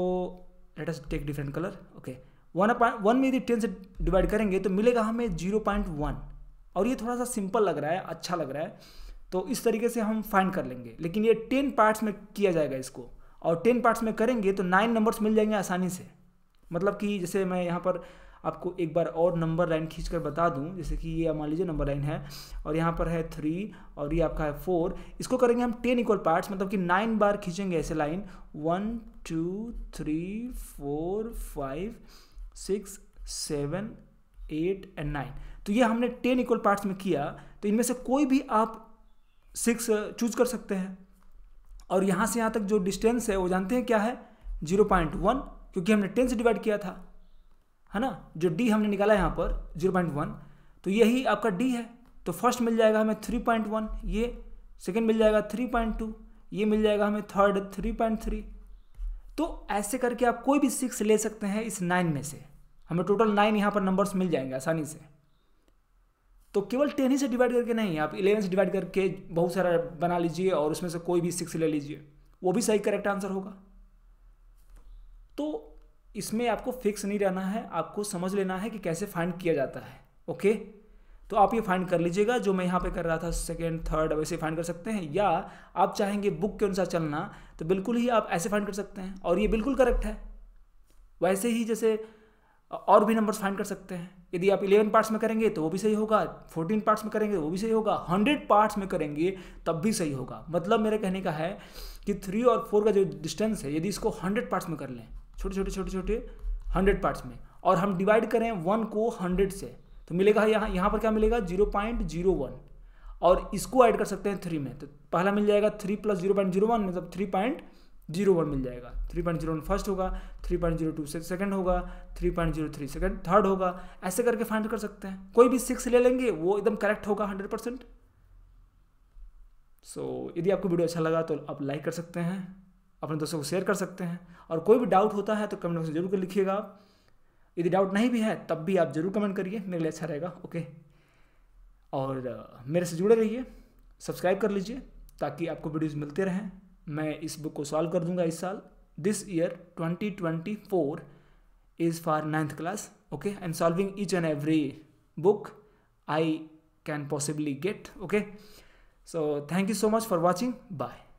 let us take different colour okay one point one में यदि टेन से डिवाइड करेंगे तो मिलेगा हमें जीरो पॉइंट वन और ये थोड़ा सा सिंपल लग रहा है अच्छा लग रहा है तो इस तरीके से हम फाइंड कर लेंगे लेकिन ये टेन पार्ट्स में किया जाएगा इसको और टेन पार्ट्स में करेंगे तो नाइन नंबर्स मिल जाएंगे आसानी से मतलब कि जैसे मैं यहाँ पर आपको एक बार और नंबर लाइन खींच कर बता दूँ जैसे कि ये मान लीजिए नंबर लाइन है और यहाँ पर है थ्री और ये आपका है फोर इसको करेंगे हम टेन इक्वल पार्ट्स मतलब कि नाइन बार खींचेंगे ऐसे line one two three four five six seven eight and nine तो ये हमने टेन इक्वल पार्ट्स में किया तो इनमें से कोई भी आप सिक्स चूज uh, कर सकते हैं और यहाँ से यहाँ तक जो डिस्टेंस है वो जानते हैं क्या है जीरो पॉइंट वन क्योंकि हमने टेन से डिवाइड किया था है ना जो डी हमने निकाला यहाँ पर जीरो पॉइंट वन तो यही आपका डी है तो फर्स्ट मिल जाएगा हमें थ्री पॉइंट वन ये सेकेंड मिल जाएगा थ्री पॉइंट टू ये मिल जाएगा हमें थर्ड थ्री पॉइंट थ्री तो ऐसे करके आप कोई भी सिक्स ले सकते हैं इस नाइन में से हमें टोटल नाइन यहाँ पर नंबर्स मिल जाएंगे आसानी से तो केवल टेन ही से डिवाइड करके नहीं आप इलेवन से डिवाइड करके बहुत सारा बना लीजिए और उसमें से कोई भी सिक्स ले लीजिए वो भी सही करेक्ट आंसर होगा तो इसमें आपको फिक्स नहीं रहना है आपको समझ लेना है कि कैसे फाइंड किया जाता है ओके तो आप ये फाइंड कर लीजिएगा जो मैं यहाँ पे कर रहा था सेकेंड थर्ड वैसे फाइंड कर सकते हैं या आप चाहेंगे बुक के अनुसार चलना तो बिल्कुल ही आप ऐसे फाइंड कर सकते हैं और ये बिल्कुल करेक्ट है वैसे ही जैसे और भी नंबर्स फाइंड कर सकते हैं यदि आप इलेवन पार्ट्स में करेंगे तो वो भी सही होगा फोर्टीन पार्ट्स में करेंगे तो वो भी सही होगा हंड्रेड पार्ट्स में करेंगे तब भी सही होगा मतलब मेरे कहने का है कि थ्री और फोर का जो डिस्टेंस है यदि इसको हंड्रेड पार्ट्स में कर लें छोटे छोटे छोटे छोटे हंड्रेड पार्ट्स में और हम डिवाइड करें वन को हंड्रेड से तो मिलेगा यहाँ यहाँ पर क्या मिलेगा जीरो पॉइंट जीरो वन और इसको ऐड कर सकते हैं थ्री में तो पहला मिल जाएगा three plus zero point zero one मतलब थ्री पॉइंट जीरो वन मिल जाएगा three point zero one first होगा three point zero two second होगा three point zero three second third होगा ऐसे करके फाइंड कर सकते हैं कोई भी सिक्स ले लेंगे वो एकदम करेक्ट होगा हंड्रेड परसेंट सो यदि आपको वीडियो अच्छा लगा तो आप लाइक कर सकते हैं अपने दोस्तों को शेयर कर सकते हैं और कोई भी डाउट होता है तो कमेंट बॉक्स में जरूर लिखिएगा आप यदि डाउट नहीं भी है तब भी आप ज़रूर कमेंट करिए मेरे लिए अच्छा रहेगा ओके और मेरे से जुड़े रहिए सब्सक्राइब कर लीजिए ताकि आपको वीडियोज़ मिलते रहें मैं इस बुक को सॉल्व कर दूंगा इस साल this year 2024 is for ninth class okay I am solving each and every book I can possibly get okay so thank you so much for watching bye